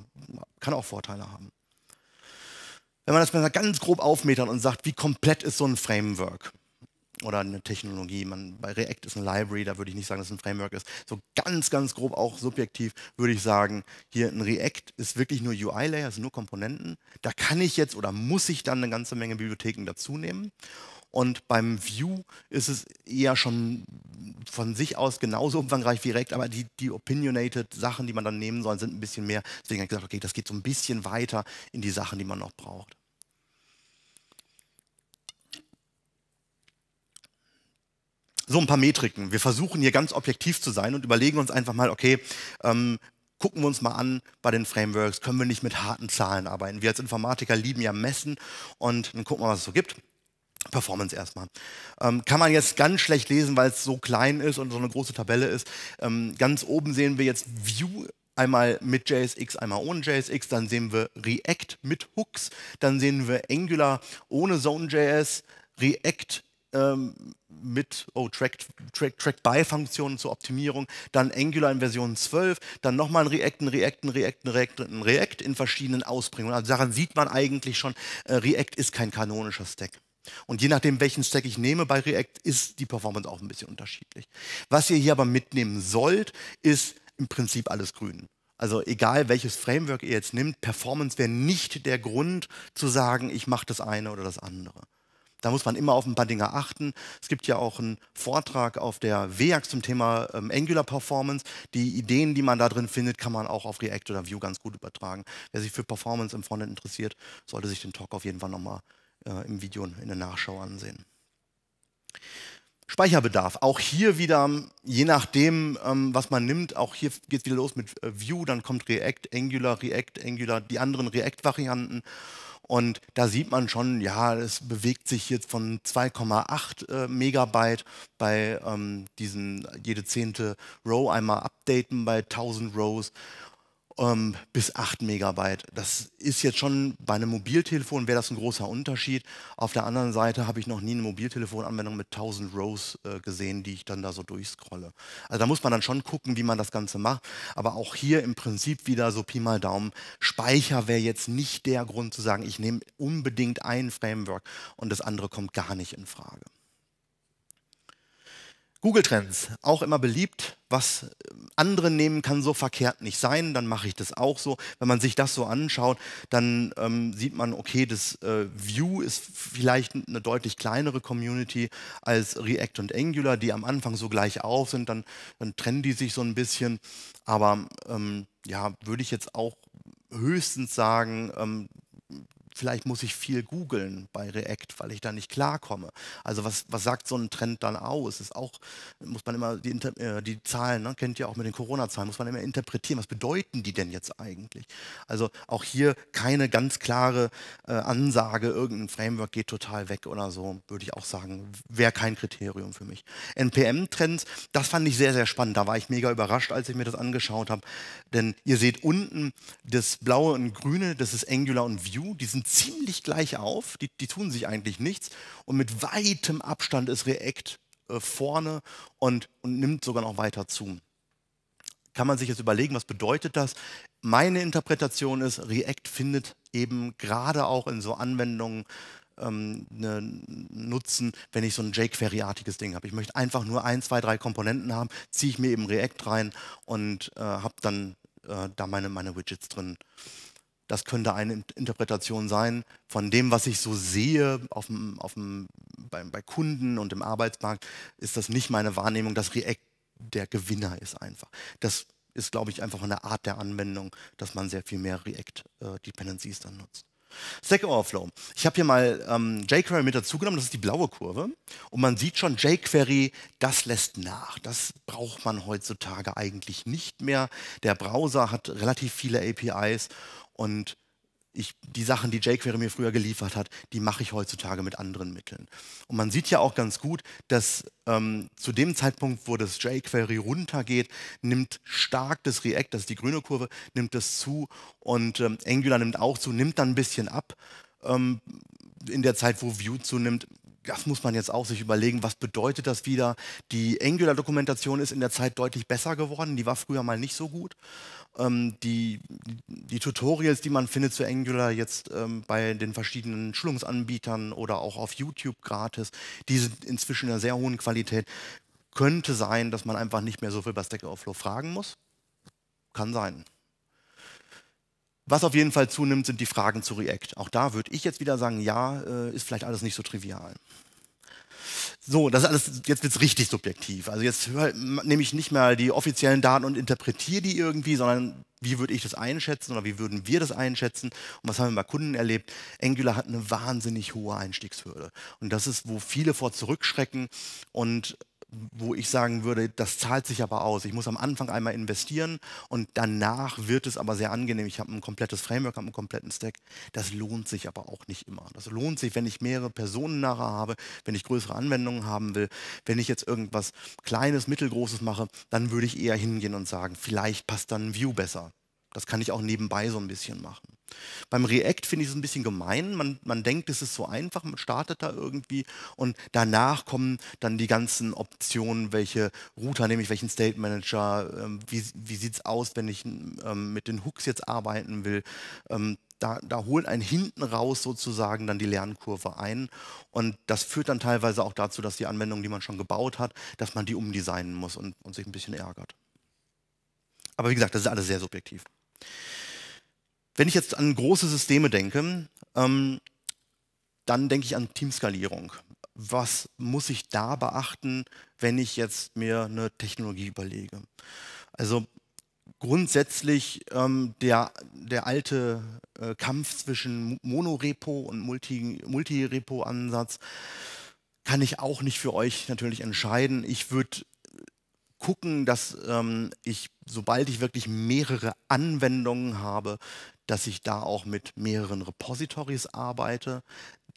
kann auch Vorteile haben. Wenn man das mal ganz grob aufmetern und sagt, wie komplett ist so ein Framework? oder eine Technologie. Man, bei React ist ein Library, da würde ich nicht sagen, dass es ein Framework ist. So ganz, ganz grob auch subjektiv würde ich sagen, hier ein React ist wirklich nur UI-Layer, es also sind nur Komponenten. Da kann ich jetzt oder muss ich dann eine ganze Menge Bibliotheken dazu nehmen. Und beim View ist es eher schon von sich aus genauso umfangreich wie React, aber die, die opinionated Sachen, die man dann nehmen soll, sind ein bisschen mehr. Deswegen habe ich gesagt, okay, das geht so ein bisschen weiter in die Sachen, die man noch braucht. so ein paar Metriken. Wir versuchen hier ganz objektiv zu sein und überlegen uns einfach mal, okay, ähm, gucken wir uns mal an bei den Frameworks, können wir nicht mit harten Zahlen arbeiten. Wir als Informatiker lieben ja messen und dann gucken wir, mal, was es so gibt. Performance erstmal. Ähm, kann man jetzt ganz schlecht lesen, weil es so klein ist und so eine große Tabelle ist. Ähm, ganz oben sehen wir jetzt View einmal mit JSX, einmal ohne JSX. Dann sehen wir React mit Hooks. Dann sehen wir Angular ohne Zone.js, React ähm, mit oh, Track-by-Funktionen Track, Track zur Optimierung, dann Angular in Version 12, dann nochmal ein React, ein React, ein React, ein React, ein React in verschiedenen Ausprägungen. Also daran sieht man eigentlich schon, äh, React ist kein kanonischer Stack. Und je nachdem, welchen Stack ich nehme bei React, ist die Performance auch ein bisschen unterschiedlich. Was ihr hier aber mitnehmen sollt, ist im Prinzip alles grün. Also egal, welches Framework ihr jetzt nimmt, Performance wäre nicht der Grund zu sagen, ich mache das eine oder das andere. Da muss man immer auf ein paar Dinge achten. Es gibt ja auch einen Vortrag auf der WEAG zum Thema ähm, Angular Performance. Die Ideen, die man da drin findet, kann man auch auf React oder Vue ganz gut übertragen. Wer sich für Performance im Frontend interessiert, sollte sich den Talk auf jeden Fall nochmal äh, im Video in der Nachschau ansehen. Speicherbedarf. Auch hier wieder, je nachdem, ähm, was man nimmt, auch hier geht es wieder los mit äh, Vue, dann kommt React, Angular, React, Angular, die anderen React-Varianten. Und da sieht man schon, ja, es bewegt sich jetzt von 2,8 äh, Megabyte bei ähm, diesen jede zehnte Row einmal updaten bei 1000 Rows ähm, bis 8 Megabyte. Das ist jetzt schon bei einem Mobiltelefon, wäre das ein großer Unterschied. Auf der anderen Seite habe ich noch nie eine Mobiltelefonanwendung mit 1000 Rows äh, gesehen, die ich dann da so durchscrolle. Also da muss man dann schon gucken, wie man das Ganze macht. Aber auch hier im Prinzip wieder so Pi mal Daumen. Speicher wäre jetzt nicht der Grund zu sagen, ich nehme unbedingt ein Framework und das andere kommt gar nicht in Frage. Google Trends, auch immer beliebt, was äh, andere nehmen, kann so verkehrt nicht sein, dann mache ich das auch so. Wenn man sich das so anschaut, dann ähm, sieht man, okay, das äh, View ist vielleicht eine deutlich kleinere Community als React und Angular, die am Anfang so gleich auf sind, dann, dann trennen die sich so ein bisschen. Aber ähm, ja, würde ich jetzt auch höchstens sagen, ähm, vielleicht muss ich viel googeln bei React, weil ich da nicht klarkomme. Also was, was sagt so ein Trend dann aus? Ist auch, muss man immer die, äh, die Zahlen, ne, kennt ihr auch mit den Corona-Zahlen, muss man immer interpretieren, was bedeuten die denn jetzt eigentlich? Also auch hier keine ganz klare äh, Ansage, irgendein Framework geht total weg oder so, würde ich auch sagen, wäre kein Kriterium für mich. NPM-Trends, das fand ich sehr, sehr spannend. Da war ich mega überrascht, als ich mir das angeschaut habe. Denn ihr seht unten das blaue und grüne, das ist Angular und Vue, die sind sind ziemlich gleich auf, die, die tun sich eigentlich nichts und mit weitem Abstand ist React äh, vorne und, und nimmt sogar noch weiter zu. Kann man sich jetzt überlegen, was bedeutet das? Meine Interpretation ist, React findet eben gerade auch in so Anwendungen ähm, ne, Nutzen, wenn ich so ein jQuery-artiges Ding habe. Ich möchte einfach nur ein, zwei, drei Komponenten haben, ziehe ich mir eben React rein und äh, habe dann äh, da meine, meine Widgets drin. Das könnte eine Interpretation sein von dem, was ich so sehe auf dem, auf dem, bei, bei Kunden und im Arbeitsmarkt, ist das nicht meine Wahrnehmung, dass React der Gewinner ist einfach. Das ist, glaube ich, einfach eine Art der Anwendung, dass man sehr viel mehr React-Dependencies äh, dann nutzt. Stack Overflow. Ich habe hier mal ähm, jQuery mit dazu genommen, das ist die blaue Kurve. Und man sieht schon, jQuery, das lässt nach. Das braucht man heutzutage eigentlich nicht mehr. Der Browser hat relativ viele APIs und ich, die Sachen, die jQuery mir früher geliefert hat, die mache ich heutzutage mit anderen Mitteln. Und man sieht ja auch ganz gut, dass ähm, zu dem Zeitpunkt, wo das jQuery runtergeht, nimmt stark das React, das ist die grüne Kurve, nimmt das zu und ähm, Angular nimmt auch zu, nimmt dann ein bisschen ab. Ähm, in der Zeit, wo Vue zunimmt, das muss man jetzt auch sich überlegen, was bedeutet das wieder. Die Angular-Dokumentation ist in der Zeit deutlich besser geworden, die war früher mal nicht so gut ähm, die, die, Tutorials, die man findet zu Angular jetzt ähm, bei den verschiedenen Schulungsanbietern oder auch auf YouTube gratis, die sind inzwischen in einer sehr hohen Qualität. Könnte sein, dass man einfach nicht mehr so viel bei Stack Overflow fragen muss. Kann sein. Was auf jeden Fall zunimmt, sind die Fragen zu React. Auch da würde ich jetzt wieder sagen, ja, äh, ist vielleicht alles nicht so trivial. So, das ist alles, jetzt wird's richtig subjektiv. Also jetzt nehme ich nicht mal die offiziellen Daten und interpretiere die irgendwie, sondern wie würde ich das einschätzen oder wie würden wir das einschätzen und was haben wir bei Kunden erlebt? Angular hat eine wahnsinnig hohe Einstiegshürde und das ist, wo viele vor zurückschrecken und wo ich sagen würde, das zahlt sich aber aus. Ich muss am Anfang einmal investieren und danach wird es aber sehr angenehm. Ich habe ein komplettes Framework, habe einen kompletten Stack. Das lohnt sich aber auch nicht immer. Das lohnt sich, wenn ich mehrere Personen nachher habe, wenn ich größere Anwendungen haben will. Wenn ich jetzt irgendwas Kleines, Mittelgroßes mache, dann würde ich eher hingehen und sagen, vielleicht passt dann ein View besser. Das kann ich auch nebenbei so ein bisschen machen. Beim React finde ich es ein bisschen gemein. Man, man denkt, es ist so einfach, man startet da irgendwie und danach kommen dann die ganzen Optionen, welche Router nehme ich, welchen State Manager, ähm, wie, wie sieht es aus, wenn ich ähm, mit den Hooks jetzt arbeiten will. Ähm, da, da holt ein hinten raus sozusagen dann die Lernkurve ein. Und das führt dann teilweise auch dazu, dass die Anwendung, die man schon gebaut hat, dass man die umdesignen muss und, und sich ein bisschen ärgert. Aber wie gesagt, das ist alles sehr subjektiv. Wenn ich jetzt an große Systeme denke, ähm, dann denke ich an Teamskalierung. Was muss ich da beachten, wenn ich jetzt mir eine Technologie überlege? Also grundsätzlich ähm, der, der alte äh, Kampf zwischen Monorepo und multirepo repo ansatz kann ich auch nicht für euch natürlich entscheiden. Ich würde gucken, dass ähm, ich, sobald ich wirklich mehrere Anwendungen habe, dass ich da auch mit mehreren Repositories arbeite.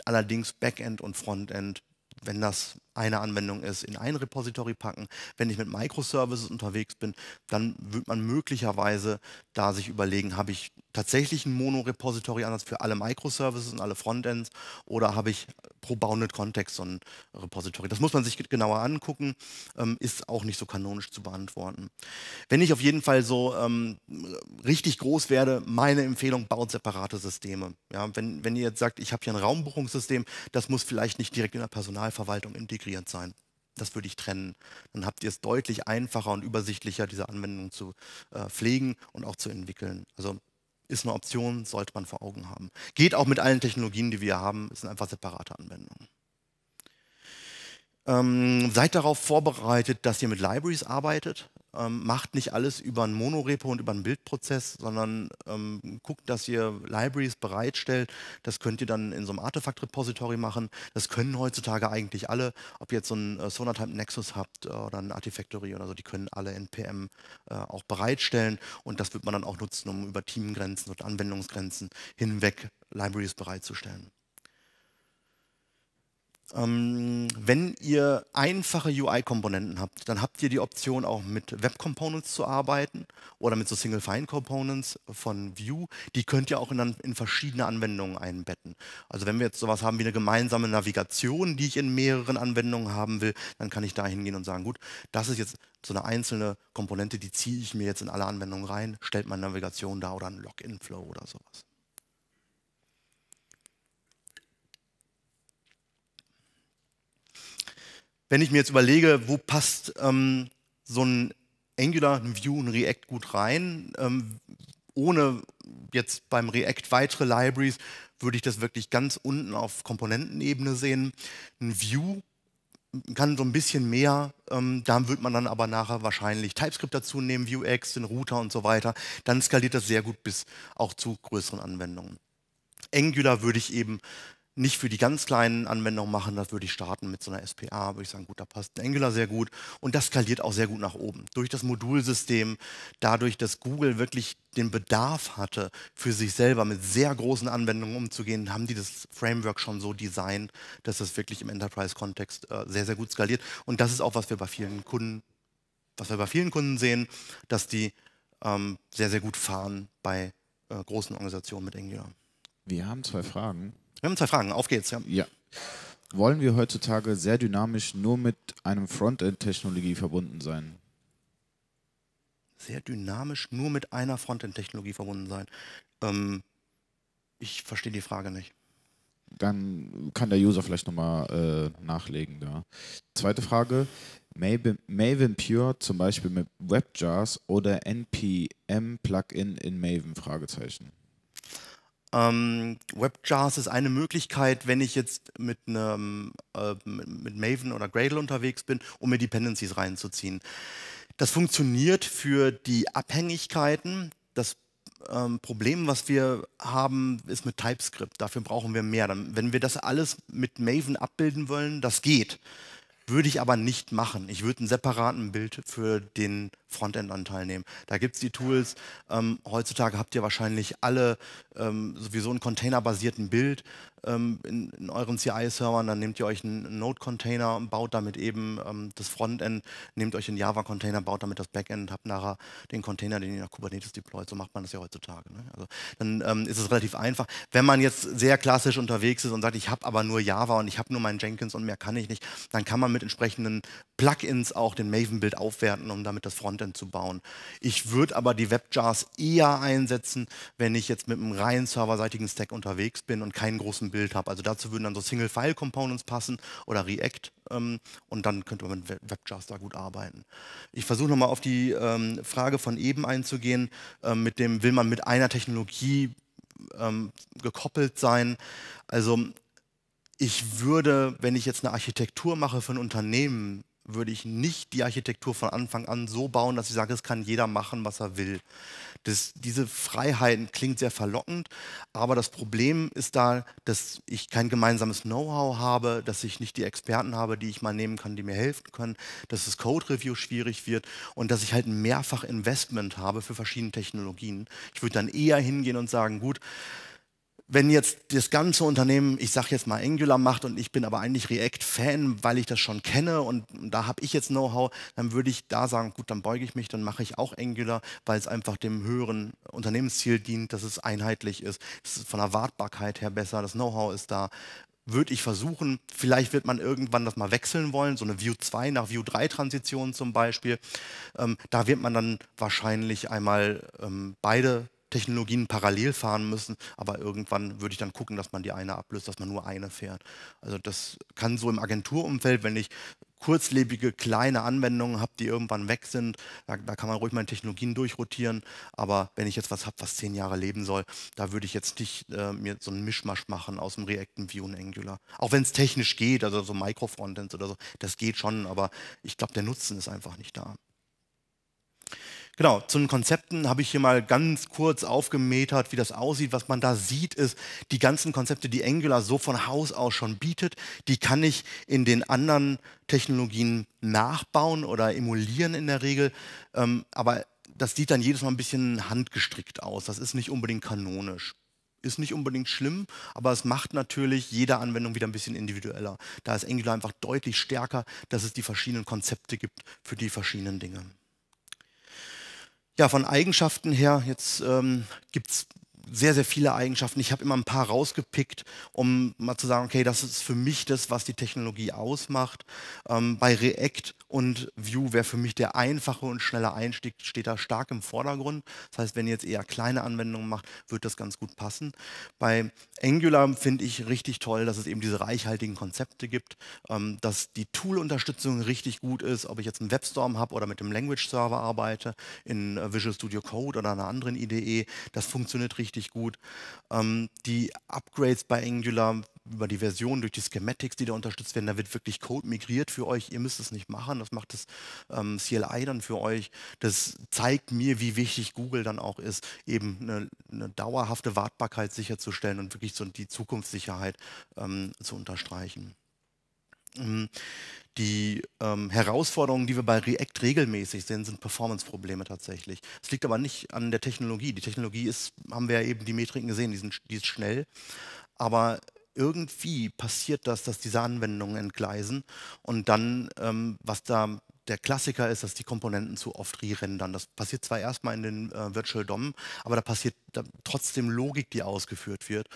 Allerdings Backend und Frontend, wenn das eine Anwendung ist, in ein Repository packen. Wenn ich mit Microservices unterwegs bin, dann wird man möglicherweise da sich überlegen, habe ich tatsächlich einen Mono-Repository-Ansatz für alle Microservices und alle Frontends oder habe ich pro Bounded-Kontext so ein Repository? Das muss man sich genauer angucken, ähm, ist auch nicht so kanonisch zu beantworten. Wenn ich auf jeden Fall so ähm, richtig groß werde, meine Empfehlung, baut separate Systeme. Ja, wenn, wenn ihr jetzt sagt, ich habe hier ein Raumbuchungssystem, das muss vielleicht nicht direkt in der Personalverwaltung integriert integriert sein. Das würde ich trennen. Dann habt ihr es deutlich einfacher und übersichtlicher, diese Anwendung zu äh, pflegen und auch zu entwickeln. Also ist eine Option, sollte man vor Augen haben. Geht auch mit allen Technologien, die wir haben, es sind einfach separate Anwendungen. Ähm, seid darauf vorbereitet, dass ihr mit Libraries arbeitet. Ähm, macht nicht alles über ein Monorepo und über einen Bildprozess, sondern ähm, guckt, dass ihr Libraries bereitstellt. Das könnt ihr dann in so einem Artefakt-Repository machen. Das können heutzutage eigentlich alle, ob ihr jetzt so ein äh, Sonatype Nexus habt äh, oder ein Artifactory oder so, die können alle NPM äh, auch bereitstellen. Und das wird man dann auch nutzen, um über Teamgrenzen und Anwendungsgrenzen hinweg Libraries bereitzustellen. Ähm, wenn ihr einfache UI-Komponenten habt, dann habt ihr die Option auch mit Web-Components zu arbeiten oder mit so Single-File-Components von Vue. Die könnt ihr auch in, in, verschiedene Anwendungen einbetten. Also wenn wir jetzt sowas haben wie eine gemeinsame Navigation, die ich in mehreren Anwendungen haben will, dann kann ich da hingehen und sagen, gut, das ist jetzt so eine einzelne Komponente, die ziehe ich mir jetzt in alle Anwendungen rein, stellt meine Navigation da oder einen Login-Flow oder sowas. wenn ich mir jetzt überlege, wo passt ähm, so ein Angular, ein Vue, ein React gut rein, ähm, ohne jetzt beim React weitere Libraries, würde ich das wirklich ganz unten auf Komponentenebene sehen. Ein Vue kann so ein bisschen mehr, ähm, da wird man dann aber nachher wahrscheinlich TypeScript dazu nehmen, Vuex, den Router und so weiter. Dann skaliert das sehr gut bis auch zu größeren Anwendungen. Angular würde ich eben nicht für die ganz kleinen Anwendungen machen, das würde ich starten mit so einer SPA, würde ich sagen, gut, da passt Angular sehr gut und das skaliert auch sehr gut nach oben. Durch das Modulsystem, dadurch, dass Google wirklich den Bedarf hatte, für sich selber mit sehr großen Anwendungen umzugehen, haben die das Framework schon so designt, dass das wirklich im Enterprise-Kontext äh, sehr, sehr gut skaliert. Und das ist auch, was wir bei vielen Kunden, was wir bei vielen Kunden sehen, dass die ähm, sehr, sehr gut fahren bei äh, großen Organisationen mit Angular. Wir haben zwei Fragen. Wir haben zwei Fragen, auf geht's. Ja. ja. Wollen wir heutzutage sehr dynamisch nur mit einem Frontend-Technologie verbunden sein? Sehr dynamisch nur mit einer Frontend-Technologie verbunden sein. Ähm, ich verstehe die Frage nicht. Dann kann der User vielleicht nochmal äh, nachlegen. Ja. Zweite Frage. Maven, Maven Pure zum Beispiel mit WebJars oder NPM-Plugin in Maven? Fragezeichen. Ähm, WebJars ist eine Möglichkeit, wenn ich jetzt mit, einem, äh, mit Maven oder Gradle unterwegs bin, um mir Dependencies reinzuziehen. Das funktioniert für die Abhängigkeiten. Das ähm, Problem, was wir haben, ist mit TypeScript. Dafür brauchen wir mehr. Dann, wenn wir das alles mit Maven abbilden wollen, das geht. Würde ich aber nicht machen. Ich würde einen separaten Bild für den Frontend-Anteil nehmen. Da gibt es die Tools. Ähm, heutzutage habt ihr wahrscheinlich alle ähm, sowieso einen containerbasierten Bild ähm, in, in, euren CI-Servern. Dann nehmt ihr euch einen Node-Container und baut damit eben ähm, das Frontend, nehmt euch einen Java-Container, baut damit das Backend, habt nachher den Container, den ihr nach Kubernetes deployt. So macht man das ja heutzutage. Ne? Also, dann ähm, ist es relativ einfach. Wenn man jetzt sehr klassisch unterwegs ist und sagt, ich habe aber nur Java und ich habe nur meinen Jenkins und mehr kann ich nicht, dann kann man mit entsprechenden Plugins auch den Maven-Bild aufwerten, um damit das Frontend Content zu bauen. Ich würde aber die Webjars eher einsetzen, wenn ich jetzt mit einem reinen serverseitigen Stack unterwegs bin und keinen großen Bild habe. Also dazu würden dann so Single-File-Components passen oder React ähm, und dann könnte man mit Webjars da gut arbeiten. Ich versuche nochmal auf die ähm, Frage von eben einzugehen, äh, mit dem will man mit einer Technologie ähm, gekoppelt sein. Also ich würde, wenn ich jetzt eine Architektur mache für ein Unternehmen, würde ich nicht die Architektur von Anfang an so bauen, dass ich sage, es kann jeder machen, was er will. Das, diese Freiheiten klingt sehr verlockend, aber das Problem ist da, dass ich kein gemeinsames Know-how habe, dass ich nicht die Experten habe, die ich mal nehmen kann, die mir helfen können, dass das Code-Review schwierig wird und dass ich halt ein Mehrfach-Investment habe für verschiedene Technologien. Ich würde dann eher hingehen und sagen, gut, wenn jetzt das ganze Unternehmen, ich sage jetzt mal Angular macht und ich bin aber eigentlich React-Fan, weil ich das schon kenne und da habe ich jetzt Know-how, dann würde ich da sagen, gut, dann beuge ich mich, dann mache ich auch Angular, weil es einfach dem höheren Unternehmensziel dient, dass es einheitlich ist. Es ist von der Wartbarkeit her besser, das Know-how ist da. Würde ich versuchen, vielleicht wird man irgendwann das mal wechseln wollen, so eine View 2 nach View 3 Transition zum Beispiel. Ähm, da wird man dann wahrscheinlich einmal ähm, beide Technologien parallel fahren müssen, aber irgendwann würde ich dann gucken, dass man die eine ablöst, dass man nur eine fährt. Also das kann so im Agenturumfeld, wenn ich kurzlebige kleine Anwendungen habe, die irgendwann weg sind, da, da kann man ruhig meine Technologien durchrotieren, aber wenn ich jetzt was habe, was zehn Jahre leben soll, da würde ich jetzt nicht äh, mir so einen Mischmasch machen aus dem React, und Vue und Angular. Auch wenn es technisch geht, also so Micro-Frontends oder so, das geht schon, aber ich glaube, der Nutzen ist einfach nicht da. Genau, zu den Konzepten habe ich hier mal ganz kurz aufgemetert, wie das aussieht. Was man da sieht, ist die ganzen Konzepte, die Angular so von Haus aus schon bietet, die kann ich in den anderen Technologien nachbauen oder emulieren in der Regel. Ähm, aber das sieht dann jedes Mal ein bisschen handgestrickt aus. Das ist nicht unbedingt kanonisch. Ist nicht unbedingt schlimm, aber es macht natürlich jede Anwendung wieder ein bisschen individueller. Da ist Angular einfach deutlich stärker, dass es die verschiedenen Konzepte gibt für die verschiedenen Dinge ja, von Eigenschaften her, jetzt ähm, gibt es sehr, sehr viele Eigenschaften. Ich habe immer ein paar rausgepickt, um mal zu sagen, okay, das ist für mich das, was die Technologie ausmacht. Ähm, bei React und Vue wäre für mich der einfache und schnelle Einstieg, steht da stark im Vordergrund. Das heißt, wenn ihr jetzt eher kleine Anwendungen macht, wird das ganz gut passen. Bei Angular finde ich richtig toll, dass es eben diese reichhaltigen Konzepte gibt, ähm, dass die Tool-Unterstützung richtig gut ist, ob ich jetzt einen Webstorm habe oder mit dem Language-Server arbeite, in äh, Visual Studio Code oder einer anderen IDE, das funktioniert richtig richtig gut. Ähm, die Upgrades bei Angular über die Version, durch die Schematics, die da unterstützt werden, da wird wirklich Code migriert für euch. Ihr müsst es nicht machen, das macht das ähm, CLI dann für euch. Das zeigt mir, wie wichtig Google dann auch ist, eben eine, eine dauerhafte Wartbarkeit sicherzustellen und wirklich so die Zukunftssicherheit ähm, zu unterstreichen. Ähm, die ähm, Herausforderungen, die wir bei React regelmäßig sehen, sind Performance-Probleme tatsächlich. Es liegt aber nicht an der Technologie. Die Technologie ist, haben wir ja eben die Metriken gesehen, die, sind, die ist schnell. Aber irgendwie passiert das, dass diese Anwendungen entgleisen und dann, ähm, was da der Klassiker ist, dass die Komponenten zu oft re-rendern. Das passiert zwar erstmal in den äh, Virtual DOM, aber da passiert da trotzdem Logik, die ausgeführt wird.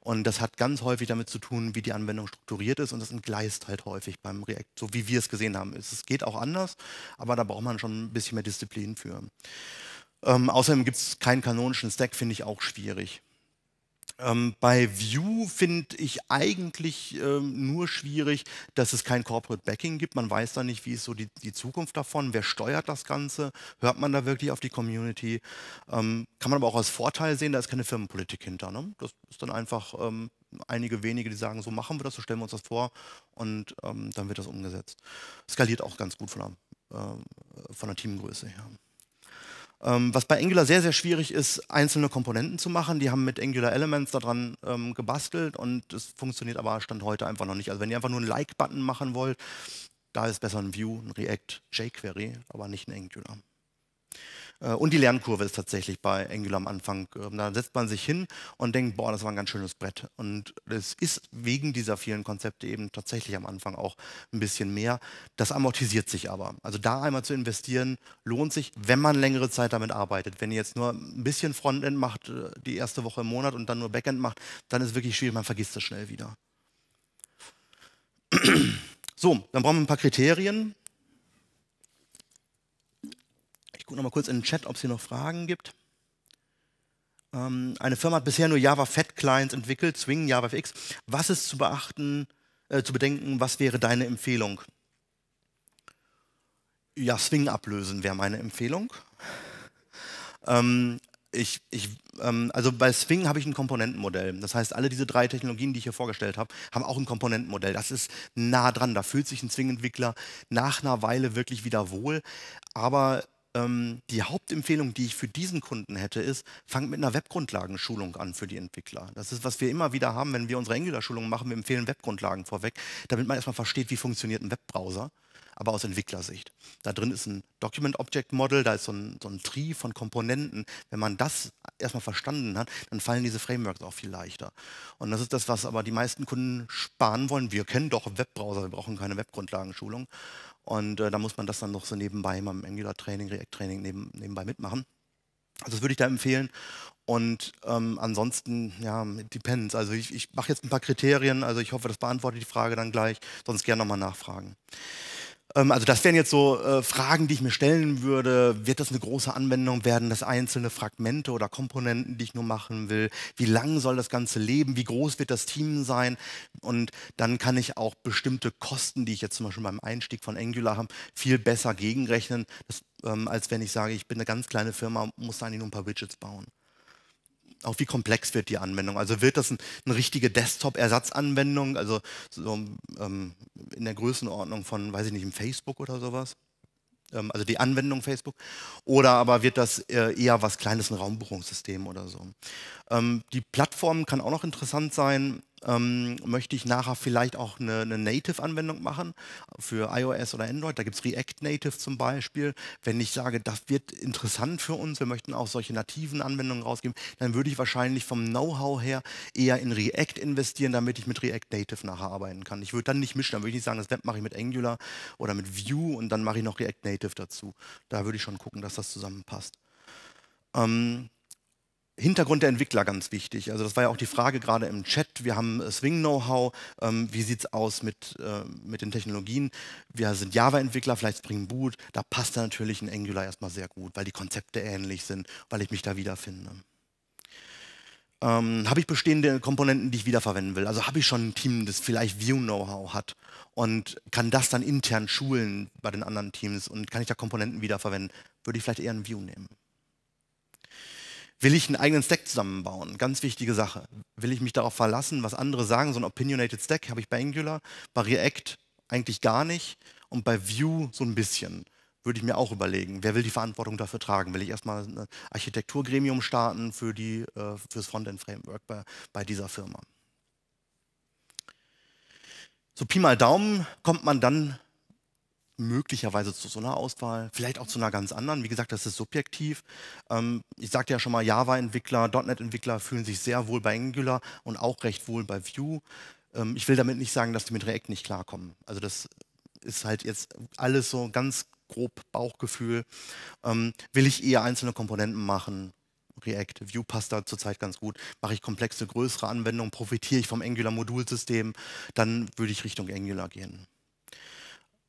Und das hat ganz häufig damit zu tun, wie die Anwendung strukturiert ist und das entgleist halt häufig beim React, so wie wir es gesehen haben. Es geht auch anders, aber da braucht man schon ein bisschen mehr Disziplin für. Ähm, außerdem gibt es keinen kanonischen Stack, finde ich auch schwierig. Ähm, bei Vue finde ich eigentlich ähm, nur schwierig, dass es kein Corporate Backing gibt. Man weiß da nicht, wie ist so die, die Zukunft davon, wer steuert das Ganze, hört man da wirklich auf die Community. Ähm, kann man aber auch als Vorteil sehen, da ist keine Firmenpolitik hinter. Ne? Das ist dann einfach ähm, einige wenige, die sagen, so machen wir das, so stellen wir uns das vor und ähm, dann wird das umgesetzt. Skaliert auch ganz gut von der, äh, von der Teamgröße her. Ähm, was bei Angular sehr, sehr schwierig ist, einzelne Komponenten zu machen. Die haben mit Angular Elements daran ähm, gebastelt und es funktioniert aber Stand heute einfach noch nicht. Also wenn ihr einfach nur einen Like-Button machen wollt, da ist besser ein View, ein React, jQuery, aber nicht ein Angular. Äh, und die Lernkurve ist tatsächlich bei Angular am Anfang. Ähm, da setzt man sich hin und denkt, boah, das war ein ganz schönes Brett. Und es ist wegen dieser vielen Konzepte eben tatsächlich am Anfang auch ein bisschen mehr. Das amortisiert sich aber. Also da einmal zu investieren, lohnt sich, wenn man längere Zeit damit arbeitet. Wenn ihr jetzt nur ein bisschen Frontend macht, äh, die erste Woche im Monat und dann nur Backend macht, dann ist es wirklich schwierig, man vergisst das schnell wieder. So, dann brauchen wir ein paar Kriterien. gucke nochmal kurz in den Chat, ob es hier noch Fragen gibt. Ähm, eine Firma hat bisher nur Java Fat Clients entwickelt, Swing JavaFX. Was ist zu beachten, äh, zu bedenken, was wäre deine Empfehlung? Ja, Swing ablösen wäre meine Empfehlung. Ähm, ich, ich, ähm, also bei Swing habe ich ein Komponentenmodell. Das heißt, alle diese drei Technologien, die ich hier vorgestellt habe, haben auch ein Komponentenmodell. Das ist nah dran. Da fühlt sich ein Swing-Entwickler nach einer Weile wirklich wieder wohl. Aber ähm, die Hauptempfehlung, die ich für diesen Kunden hätte, ist, fangt mit einer Webgrundlagenschulung an für die Entwickler. Das ist, was wir immer wieder haben, wenn wir unsere angular schulungen machen. Wir empfehlen Webgrundlagen vorweg, damit man erstmal versteht, wie funktioniert ein Webbrowser aber aus Entwicklersicht. Da drin ist ein Document Object Model, da ist so ein, so ein Tree von Komponenten. Wenn man das erstmal verstanden hat, dann fallen diese Frameworks auch viel leichter. Und das ist das, was aber die meisten Kunden sparen wollen. Wir kennen doch Webbrowser, wir brauchen keine Webgrundlagenschulung. Und äh, da muss man das dann noch so nebenbei mal im Angular-Training, React-Training neben, nebenbei mitmachen. Also das würde ich da empfehlen. Und ähm, ansonsten, ja, it depends. Also ich, ich mache jetzt ein paar Kriterien, also ich hoffe, das beantwortet die Frage dann gleich. Sonst gerne nochmal nachfragen. Ähm, also das wären jetzt so äh, Fragen, die ich mir stellen würde. Wird das eine große Anwendung werden? Das einzelne Fragmente oder Komponenten, die ich nur machen will? Wie lang soll das Ganze leben? Wie groß wird das Team sein? Und dann kann ich auch bestimmte Kosten, die ich jetzt zum Beispiel beim Einstieg von Angular habe, viel besser gegenrechnen, das, ähm, als wenn ich sage, ich bin eine ganz kleine Firma, muss eigentlich nur ein paar Widgets bauen auch wie komplex wird die Anwendung? Also wird das ein, eine richtige Desktop-Ersatzanwendung, also so, ähm, in der Größenordnung von, weiß ich nicht, Facebook oder sowas? Ähm, also die Anwendung Facebook. Oder aber wird das äh, eher was Kleines, ein Raumbuchungssystem oder so? Ähm, die Plattform kann auch noch interessant sein ähm, möchte ich nachher vielleicht auch eine, eine Native-Anwendung machen für iOS oder Android. Da gibt es React Native zum Beispiel. Wenn ich sage, das wird interessant für uns, wir möchten auch solche nativen Anwendungen rausgeben, dann würde ich wahrscheinlich vom Know-how her eher in React investieren, damit ich mit React Native nachher arbeiten kann. Ich würde dann nicht mischen, dann würde ich nicht sagen, das Web mache ich mit Angular oder mit Vue und dann mache ich noch React Native dazu. Da würde ich schon gucken, dass das zusammenpasst. Ähm, Hintergrund der Entwickler ganz wichtig. Also das war ja auch die Frage gerade im Chat. Wir haben äh, Swing-Know-how. Ähm, wie sieht es aus mit, äh, mit den Technologien? Wir sind Java-Entwickler, vielleicht Spring Boot. Da passt da natürlich ein Angular erstmal sehr gut, weil die Konzepte ähnlich sind, weil ich mich da wiederfinde. Ähm, habe ich bestehende Komponenten, die ich wiederverwenden will? Also habe ich schon ein Team, das vielleicht View-Know-how hat und kann das dann intern schulen bei den anderen Teams und kann ich da Komponenten wiederverwenden? Würde ich vielleicht eher ein View nehmen. Will ich einen eigenen Stack zusammenbauen? Ganz wichtige Sache. Will ich mich darauf verlassen, was andere sagen? So ein Opinionated Stack habe ich bei Angular, bei React eigentlich gar nicht und bei Vue so ein bisschen. Würde ich mir auch überlegen, wer will die Verantwortung dafür tragen? Will ich erstmal ein Architekturgremium starten für das äh, Frontend-Framework bei, bei dieser Firma? So Pi mal Daumen kommt man dann möglicherweise zu so einer Auswahl, vielleicht auch zu einer ganz anderen. Wie gesagt, das ist subjektiv. Ähm, ich sagte ja schon mal, Java-Entwickler, .NET-Entwickler fühlen sich sehr wohl bei Angular und auch recht wohl bei Vue. Ähm, ich will damit nicht sagen, dass die mit React nicht klarkommen. Also das ist halt jetzt alles so ganz grob Bauchgefühl. Ähm, will ich eher einzelne Komponenten machen? React, Vue passt da zurzeit ganz gut. Mache ich komplexe, größere Anwendungen, profitiere ich vom Angular-Modulsystem, dann würde ich Richtung Angular gehen.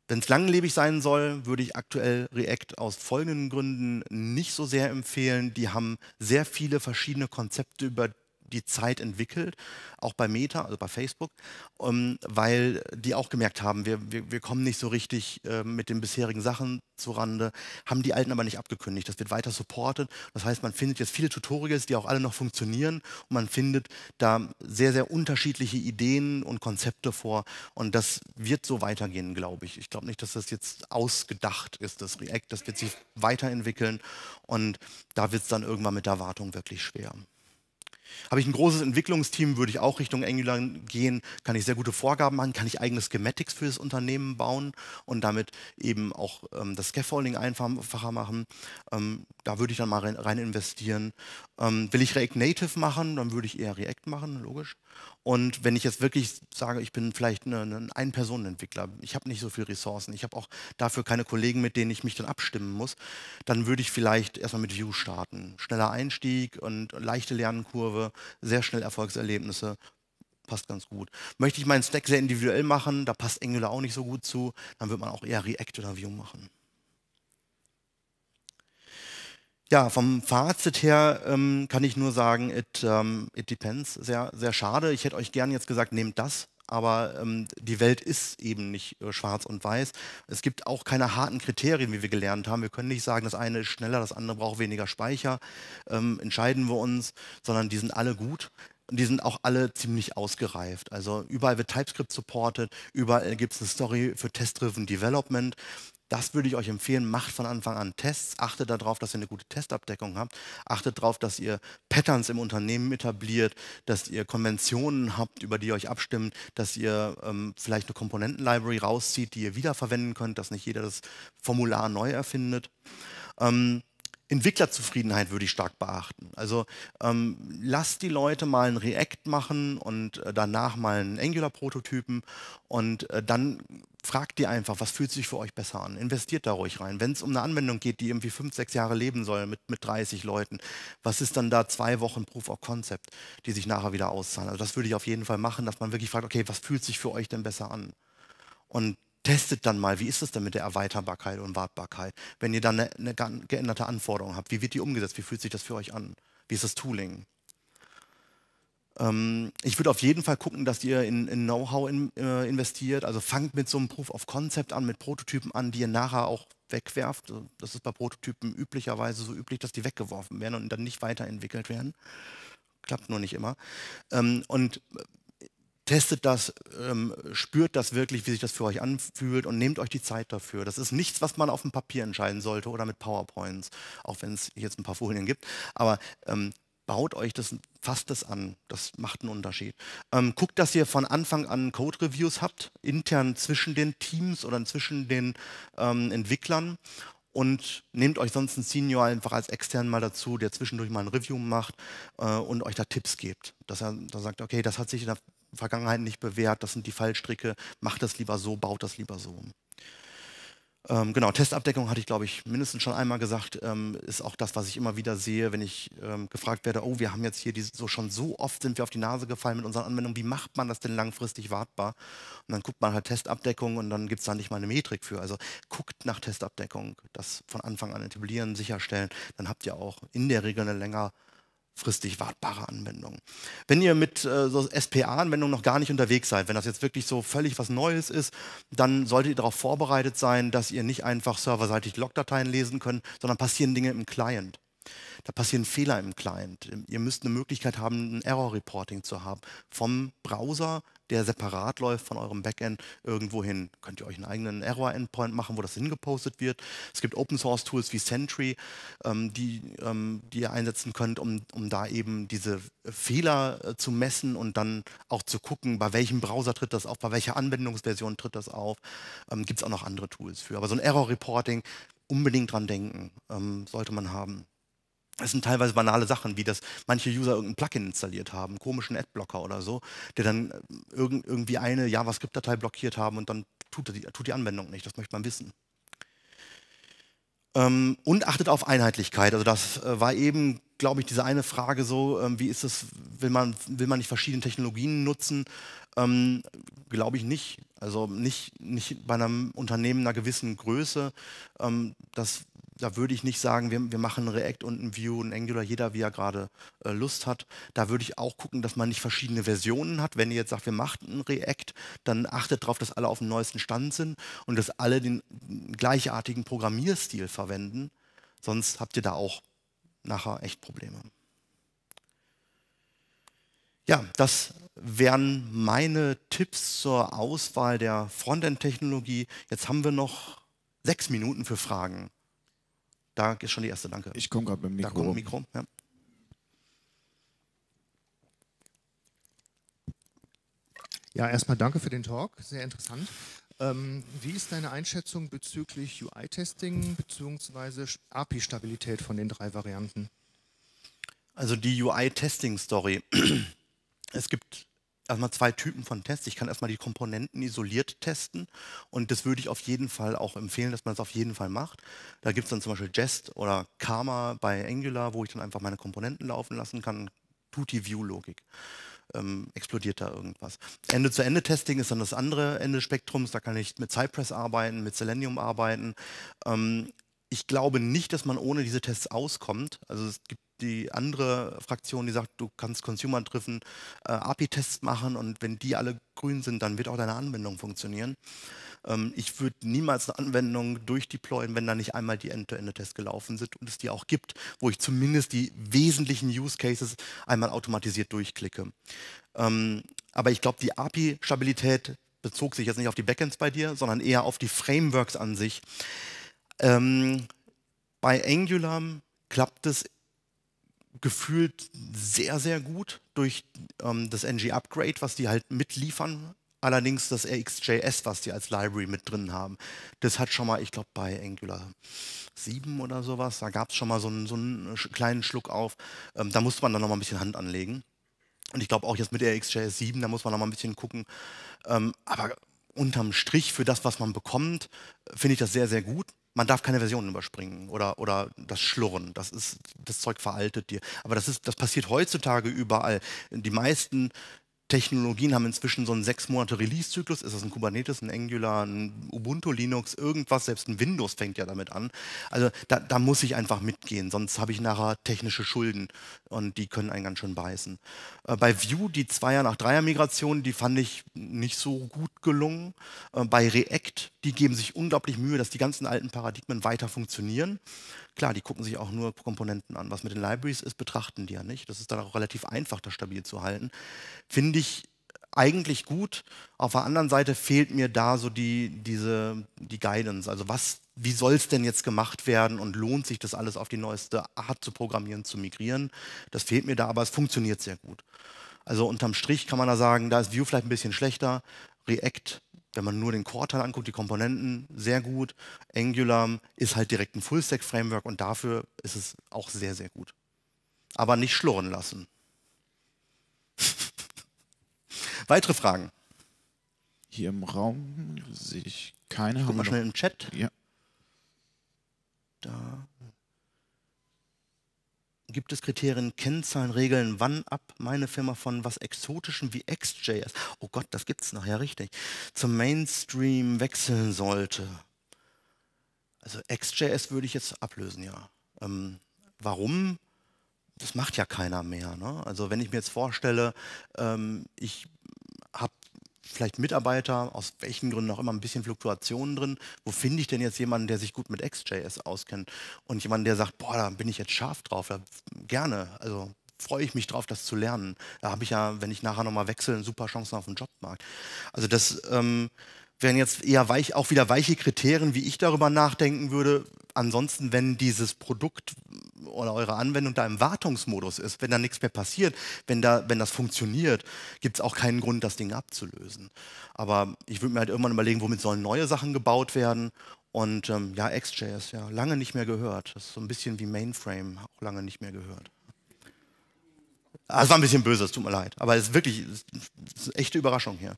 Wenn es langlebig sein soll, würde ich aktuell React aus folgenden Gründen nicht so sehr empfehlen. Die haben sehr viele verschiedene Konzepte, über die Zeit entwickelt, auch bei Meta, also bei Facebook, ähm, weil die auch gemerkt haben, wir, wir, wir kommen nicht so richtig äh, mit den bisherigen Sachen zurande, haben die alten aber nicht abgekündigt. Das wird weiter supported. Das heißt, man findet jetzt viele Tutorials, die auch alle noch funktionieren und man findet da sehr, sehr unterschiedliche Ideen und Konzepte vor und das wird so weitergehen, glaube ich. Ich glaube nicht, dass das jetzt ausgedacht ist, das React, das wird sich weiterentwickeln und da wird es dann irgendwann mit der Wartung wirklich schwer. Habe ich ein großes Entwicklungsteam, würde ich auch Richtung Angular gehen, kann ich sehr gute Vorgaben machen, kann ich eigene Schematics für das Unternehmen bauen und damit eben auch ähm, das Scaffolding einfacher machen. Ähm, da würde ich dann mal rein investieren. Ähm, will ich React Native machen, dann würde ich eher React machen, logisch. Und wenn ich jetzt wirklich sage, ich bin vielleicht ein Ein-Personen-Entwickler, ich habe nicht so viele Ressourcen, ich habe auch dafür keine Kollegen, mit denen ich mich dann abstimmen muss, dann würde ich vielleicht erstmal mit Vue starten. Schneller Einstieg und leichte Lernkurve, sehr schnell Erfolgserlebnisse, passt ganz gut. Möchte ich meinen Stack sehr individuell machen, da passt Angular auch nicht so gut zu, dann wird man auch eher React oder Vue machen. ja, vom Fazit her ähm, kann ich nur sagen, it, ähm, it depends. Sehr, sehr schade. Ich hätte euch gern jetzt gesagt, nehmt das, aber ähm, die Welt ist eben nicht äh, schwarz und weiß. Es gibt auch keine harten Kriterien, wie wir gelernt haben. Wir können nicht sagen, das eine ist schneller, das andere braucht weniger Speicher. Ähm, entscheiden wir uns, sondern die sind alle gut. Und die sind auch alle ziemlich ausgereift. Also überall wird TypeScript supported, überall gibt es eine Story für Test-Driven Development. Das würde ich euch empfehlen. Macht von Anfang an Tests. Achtet darauf, dass ihr eine gute Testabdeckung habt. Achtet darauf, dass ihr Patterns im Unternehmen etabliert, dass ihr Konventionen habt, über die ihr euch abstimmt, dass ihr ähm, vielleicht eine Komponentenlibrary rauszieht, die ihr wiederverwenden könnt, dass nicht jeder das Formular neu erfindet. Ähm, Entwicklerzufriedenheit würde ich stark beachten. Also ähm, lasst die Leute mal ein React machen und äh, danach mal einen Angular-Prototypen und äh, dann fragt ihr einfach, was fühlt sich für euch besser an? Investiert da ruhig rein. Wenn es um eine Anwendung geht, die irgendwie fünf, sechs Jahre leben soll mit, mit 30 Leuten, was ist dann da zwei Wochen Proof of Concept, die sich nachher wieder auszahlen? Also das würde ich auf jeden Fall machen, dass man wirklich fragt, okay, was fühlt sich für euch denn besser an? Und testet dann mal, wie ist es denn mit der Erweiterbarkeit und Wartbarkeit? Wenn ihr dann eine, eine geänderte Anforderung habt, wie wird die umgesetzt? Wie fühlt sich das für euch an? Wie ist das Tooling? Ähm, ich würde auf jeden Fall gucken, dass ihr in, in Know-how in, äh, investiert. Also fangt mit so einem Proof of Concept an, mit Prototypen an, die ihr nachher auch wegwerft. Also das ist bei Prototypen üblicherweise so üblich, dass die weggeworfen werden und dann nicht weiterentwickelt werden. Klappt nur nicht immer. Ähm, und testet das, ähm, spürt das wirklich, wie sich das für euch anfühlt und nehmt euch die Zeit dafür. Das ist nichts, was man auf dem Papier entscheiden sollte oder mit PowerPoints, auch wenn es jetzt ein paar Folien gibt. Aber ähm, baut euch das, fasst das an. Das macht einen Unterschied. Ähm, guckt, dass ihr von Anfang an Code-Reviews habt, intern zwischen den Teams oder zwischen den ähm, Entwicklern. Und nehmt euch sonst einen Senior einfach als extern mal dazu, der zwischendurch mal ein Review macht äh, und euch da Tipps gibt. Dass er dann sagt, okay, das hat sich, in der Vergangenheit nicht bewährt, das sind die Fallstricke, macht das lieber so, baut das lieber so. Ähm, genau, Testabdeckung hatte ich, glaube ich, mindestens schon einmal gesagt, ähm, ist auch das, was ich immer wieder sehe, wenn ich ähm, gefragt werde, oh, wir haben jetzt hier die, so schon so oft sind wir auf die Nase gefallen mit unseren Anwendungen, wie macht man das denn langfristig wartbar? Und dann guckt man halt Testabdeckung und dann gibt es da nicht mal eine Metrik für. Also guckt nach Testabdeckung, das von Anfang an etablieren, sicherstellen, dann habt ihr auch in der Regel eine längere langfristig wartbare Anwendungen. Wenn ihr mit äh, so SPA-Anwendungen noch gar nicht unterwegs seid, wenn das jetzt wirklich so völlig was Neues ist, dann solltet ihr darauf vorbereitet sein, dass ihr nicht einfach serverseitig Logdateien lesen könnt, sondern passieren Dinge im Client. Da passieren Fehler im Client. Ihr müsst eine Möglichkeit haben, ein Error-Reporting zu haben vom Browser der separat läuft von eurem Backend irgendwo hin. Könnt ihr euch einen eigenen Error-Endpoint machen, wo das hingepostet wird. Es gibt Open-Source-Tools wie Sentry, ähm, die, ähm, die ihr einsetzen könnt, um, um da eben diese Fehler äh, zu messen und dann auch zu gucken, bei welchem Browser tritt das auf, bei welcher Anwendungsversion tritt das auf. Ähm, gibt es auch noch andere Tools für. Aber so ein Error-Reporting, unbedingt dran denken, ähm, sollte man haben. Es sind teilweise banale Sachen, wie dass manche User irgendein Plugin installiert haben, einen komischen Adblocker oder so, der dann äh, irg irgendwie eine JavaScript-Datei blockiert haben und dann tut die, tut die Anwendung nicht. Das möchte man wissen ähm, und achtet auf Einheitlichkeit. Also das äh, war eben, glaube ich, diese eine Frage so, ähm, wie ist es, will man, will man nicht verschiedene Technologien nutzen? Ähm, Glaube ich nicht. Also nicht, nicht bei einem Unternehmen einer gewissen Größe. Ähm, das, da würde ich nicht sagen, wir, wir machen React und ein Vue und Angular, jeder wie er gerade äh, Lust hat. Da würde ich auch gucken, dass man nicht verschiedene Versionen hat. Wenn ihr jetzt sagt, wir machen ein React, dann achtet darauf, dass alle auf dem neuesten Stand sind und dass alle den gleichartigen Programmierstil verwenden. Sonst habt ihr da auch nachher echt Probleme. Ja, das wären meine Tipps zur Auswahl der Frontend-Technologie. Jetzt haben wir noch sechs Minuten für Fragen. Da ist schon die erste, danke. Ich komme gerade mit dem Mikro. Da kommt Mikro, ja. Ja, erstmal danke für den Talk, sehr interessant. Ähm, wie ist deine Einschätzung bezüglich UI-Testing bzw. API-Stabilität von den drei Varianten? Also die UI-Testing-Story es gibt erstmal zwei Typen von Tests. Ich kann erstmal die Komponenten isoliert testen und das würde ich auf jeden Fall auch empfehlen, dass man es das auf jeden Fall macht. Da gibt es dann zum Beispiel Jest oder Karma bei Angular, wo ich dann einfach meine Komponenten laufen lassen kann. Tut die View Logik. Ähm, explodiert da irgendwas. Ende-zu-Ende-Testing ist dann das andere Ende des Spektrums. Da kann ich mit Cypress arbeiten, mit Selenium arbeiten. Ähm, ich glaube nicht, dass man ohne diese Tests auskommt. Also es gibt die andere Fraktion, die sagt, du kannst Consumer-driven äh, API-Tests machen und wenn die alle grün sind, dann wird auch deine Anwendung funktionieren. Ähm, ich würde niemals eine Anwendung durchdeployen, wenn da nicht einmal die End-to-End-Tests gelaufen sind und es die auch gibt, wo ich zumindest die wesentlichen Use-Cases einmal automatisiert durchklicke. Ähm, aber ich glaube, die API-Stabilität bezog sich jetzt nicht auf die Backends bei dir, sondern eher auf die Frameworks an sich. Ähm, bei Angular klappt es gefühlt sehr, sehr gut durch ähm, das NG-Upgrade, was die halt mitliefern. Allerdings das RxJS, was die als Library mit drin haben, das hat schon mal, ich glaube, bei Angular 7 oder sowas, da gab es schon mal so einen, so einen, kleinen Schluck auf. Ähm, da musste man dann nochmal ein bisschen Hand anlegen. Und ich glaube auch jetzt mit RxJS 7, da muss man nochmal ein bisschen gucken. Ähm, aber unterm Strich für das, was man bekommt, finde ich das sehr, sehr gut man darf keine Version überspringen oder, oder das Schlurren. Das, ist, das Zeug veraltet dir. Aber das, ist, das passiert heutzutage überall. Die meisten Technologien haben inzwischen so einen sechs Monate Release-Zyklus. Ist das ein Kubernetes, ein Angular, ein Ubuntu, Linux, irgendwas? Selbst ein Windows fängt ja damit an. Also da, da muss ich einfach mitgehen, sonst habe ich nachher technische Schulden und die können einen ganz schön beißen. Äh, bei Vue, die Zweier nach Dreier-Migration, die fand ich nicht so gut gelungen. Äh, bei React, die geben sich unglaublich Mühe, dass die ganzen alten Paradigmen weiter funktionieren. Klar, die gucken sich auch nur Komponenten an. Was mit den Libraries ist, betrachten die ja nicht. Das ist dann auch relativ einfach, das stabil zu halten. Finde ich eigentlich gut. Auf der anderen Seite fehlt mir da so die, diese, die Guidance. Also was, wie soll es denn jetzt gemacht werden und lohnt sich das alles auf die neueste Art zu programmieren, zu migrieren? Das fehlt mir da, aber es funktioniert sehr gut. Also unterm Strich kann man da sagen, da ist Vue vielleicht ein bisschen schlechter. React wenn man nur den Core-Teil anguckt, die Komponenten, sehr gut. Angular ist halt direkt ein Full-Stack-Framework und dafür ist es auch sehr, sehr gut. Aber nicht schlurren lassen. Weitere Fragen? Hier im Raum sehe ich keine. Ich guck mal schnell im Chat. Ja. Da gibt es Kriterien, Kennzahlen, Regeln, wann ab meine Firma von was Exotischem wie XJS, oh Gott, das gibt es nachher richtig, zum Mainstream wechseln sollte. Also XJS würde ich jetzt ablösen, ja. Ähm, warum? Das macht ja keiner mehr. Ne? Also wenn ich mir jetzt vorstelle, ähm, ich habe vielleicht Mitarbeiter, aus welchen Gründen auch immer, ein bisschen Fluktuationen drin. Wo finde ich denn jetzt jemanden, der sich gut mit XJS auskennt? Und jemanden, der sagt, boah, da bin ich jetzt scharf drauf, da, gerne. Also freue ich mich drauf, das zu lernen. Da habe ich ja, wenn ich nachher nochmal wechsle, eine super Chancen auf dem Jobmarkt. Also das... Ähm, wären jetzt eher weich, auch wieder weiche Kriterien, wie ich darüber nachdenken würde. Ansonsten, wenn dieses Produkt oder eure Anwendung da im Wartungsmodus ist, wenn da nichts mehr passiert, wenn, da, wenn das funktioniert, gibt es auch keinen Grund, das Ding abzulösen. Aber ich würde mir halt irgendwann überlegen, womit sollen neue Sachen gebaut werden. Und ähm, ja, XJS, ja, lange nicht mehr gehört. Das ist so ein bisschen wie Mainframe, auch lange nicht mehr gehört. Es ah, war ein bisschen böse, es tut mir leid. Aber es ist wirklich es ist eine echte Überraschung hier.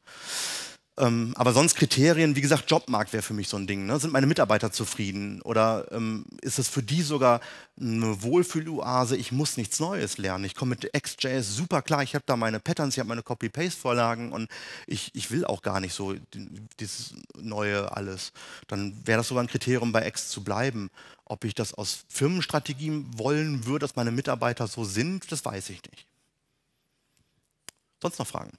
Ähm, aber sonst Kriterien, wie gesagt, Jobmarkt wäre für mich so ein Ding. Ne? Sind meine Mitarbeiter zufrieden oder ähm, ist es für die sogar eine Wohlfühloase? Ich muss nichts Neues lernen. Ich komme mit XJS super klar. Ich habe da meine Patterns, ich habe meine Copy-Paste-Vorlagen und ich, ich will auch gar nicht so dieses neue alles. Dann wäre das sogar ein Kriterium, bei X zu bleiben. Ob ich das aus Firmenstrategien wollen würde, dass meine Mitarbeiter so sind, das weiß ich nicht. Sonst noch Fragen?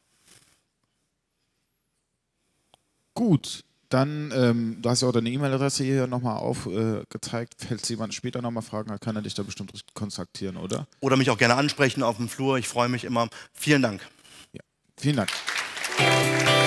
Gut, dann, ähm, du hast ja auch deine E-Mail-Adresse hier nochmal aufgezeigt. Äh, Falls jemand später nochmal Fragen hat, kann er dich da bestimmt kontaktieren, oder? Oder mich auch gerne ansprechen auf dem Flur. Ich freue mich immer. Vielen Dank. Ja. Vielen Dank. Applaus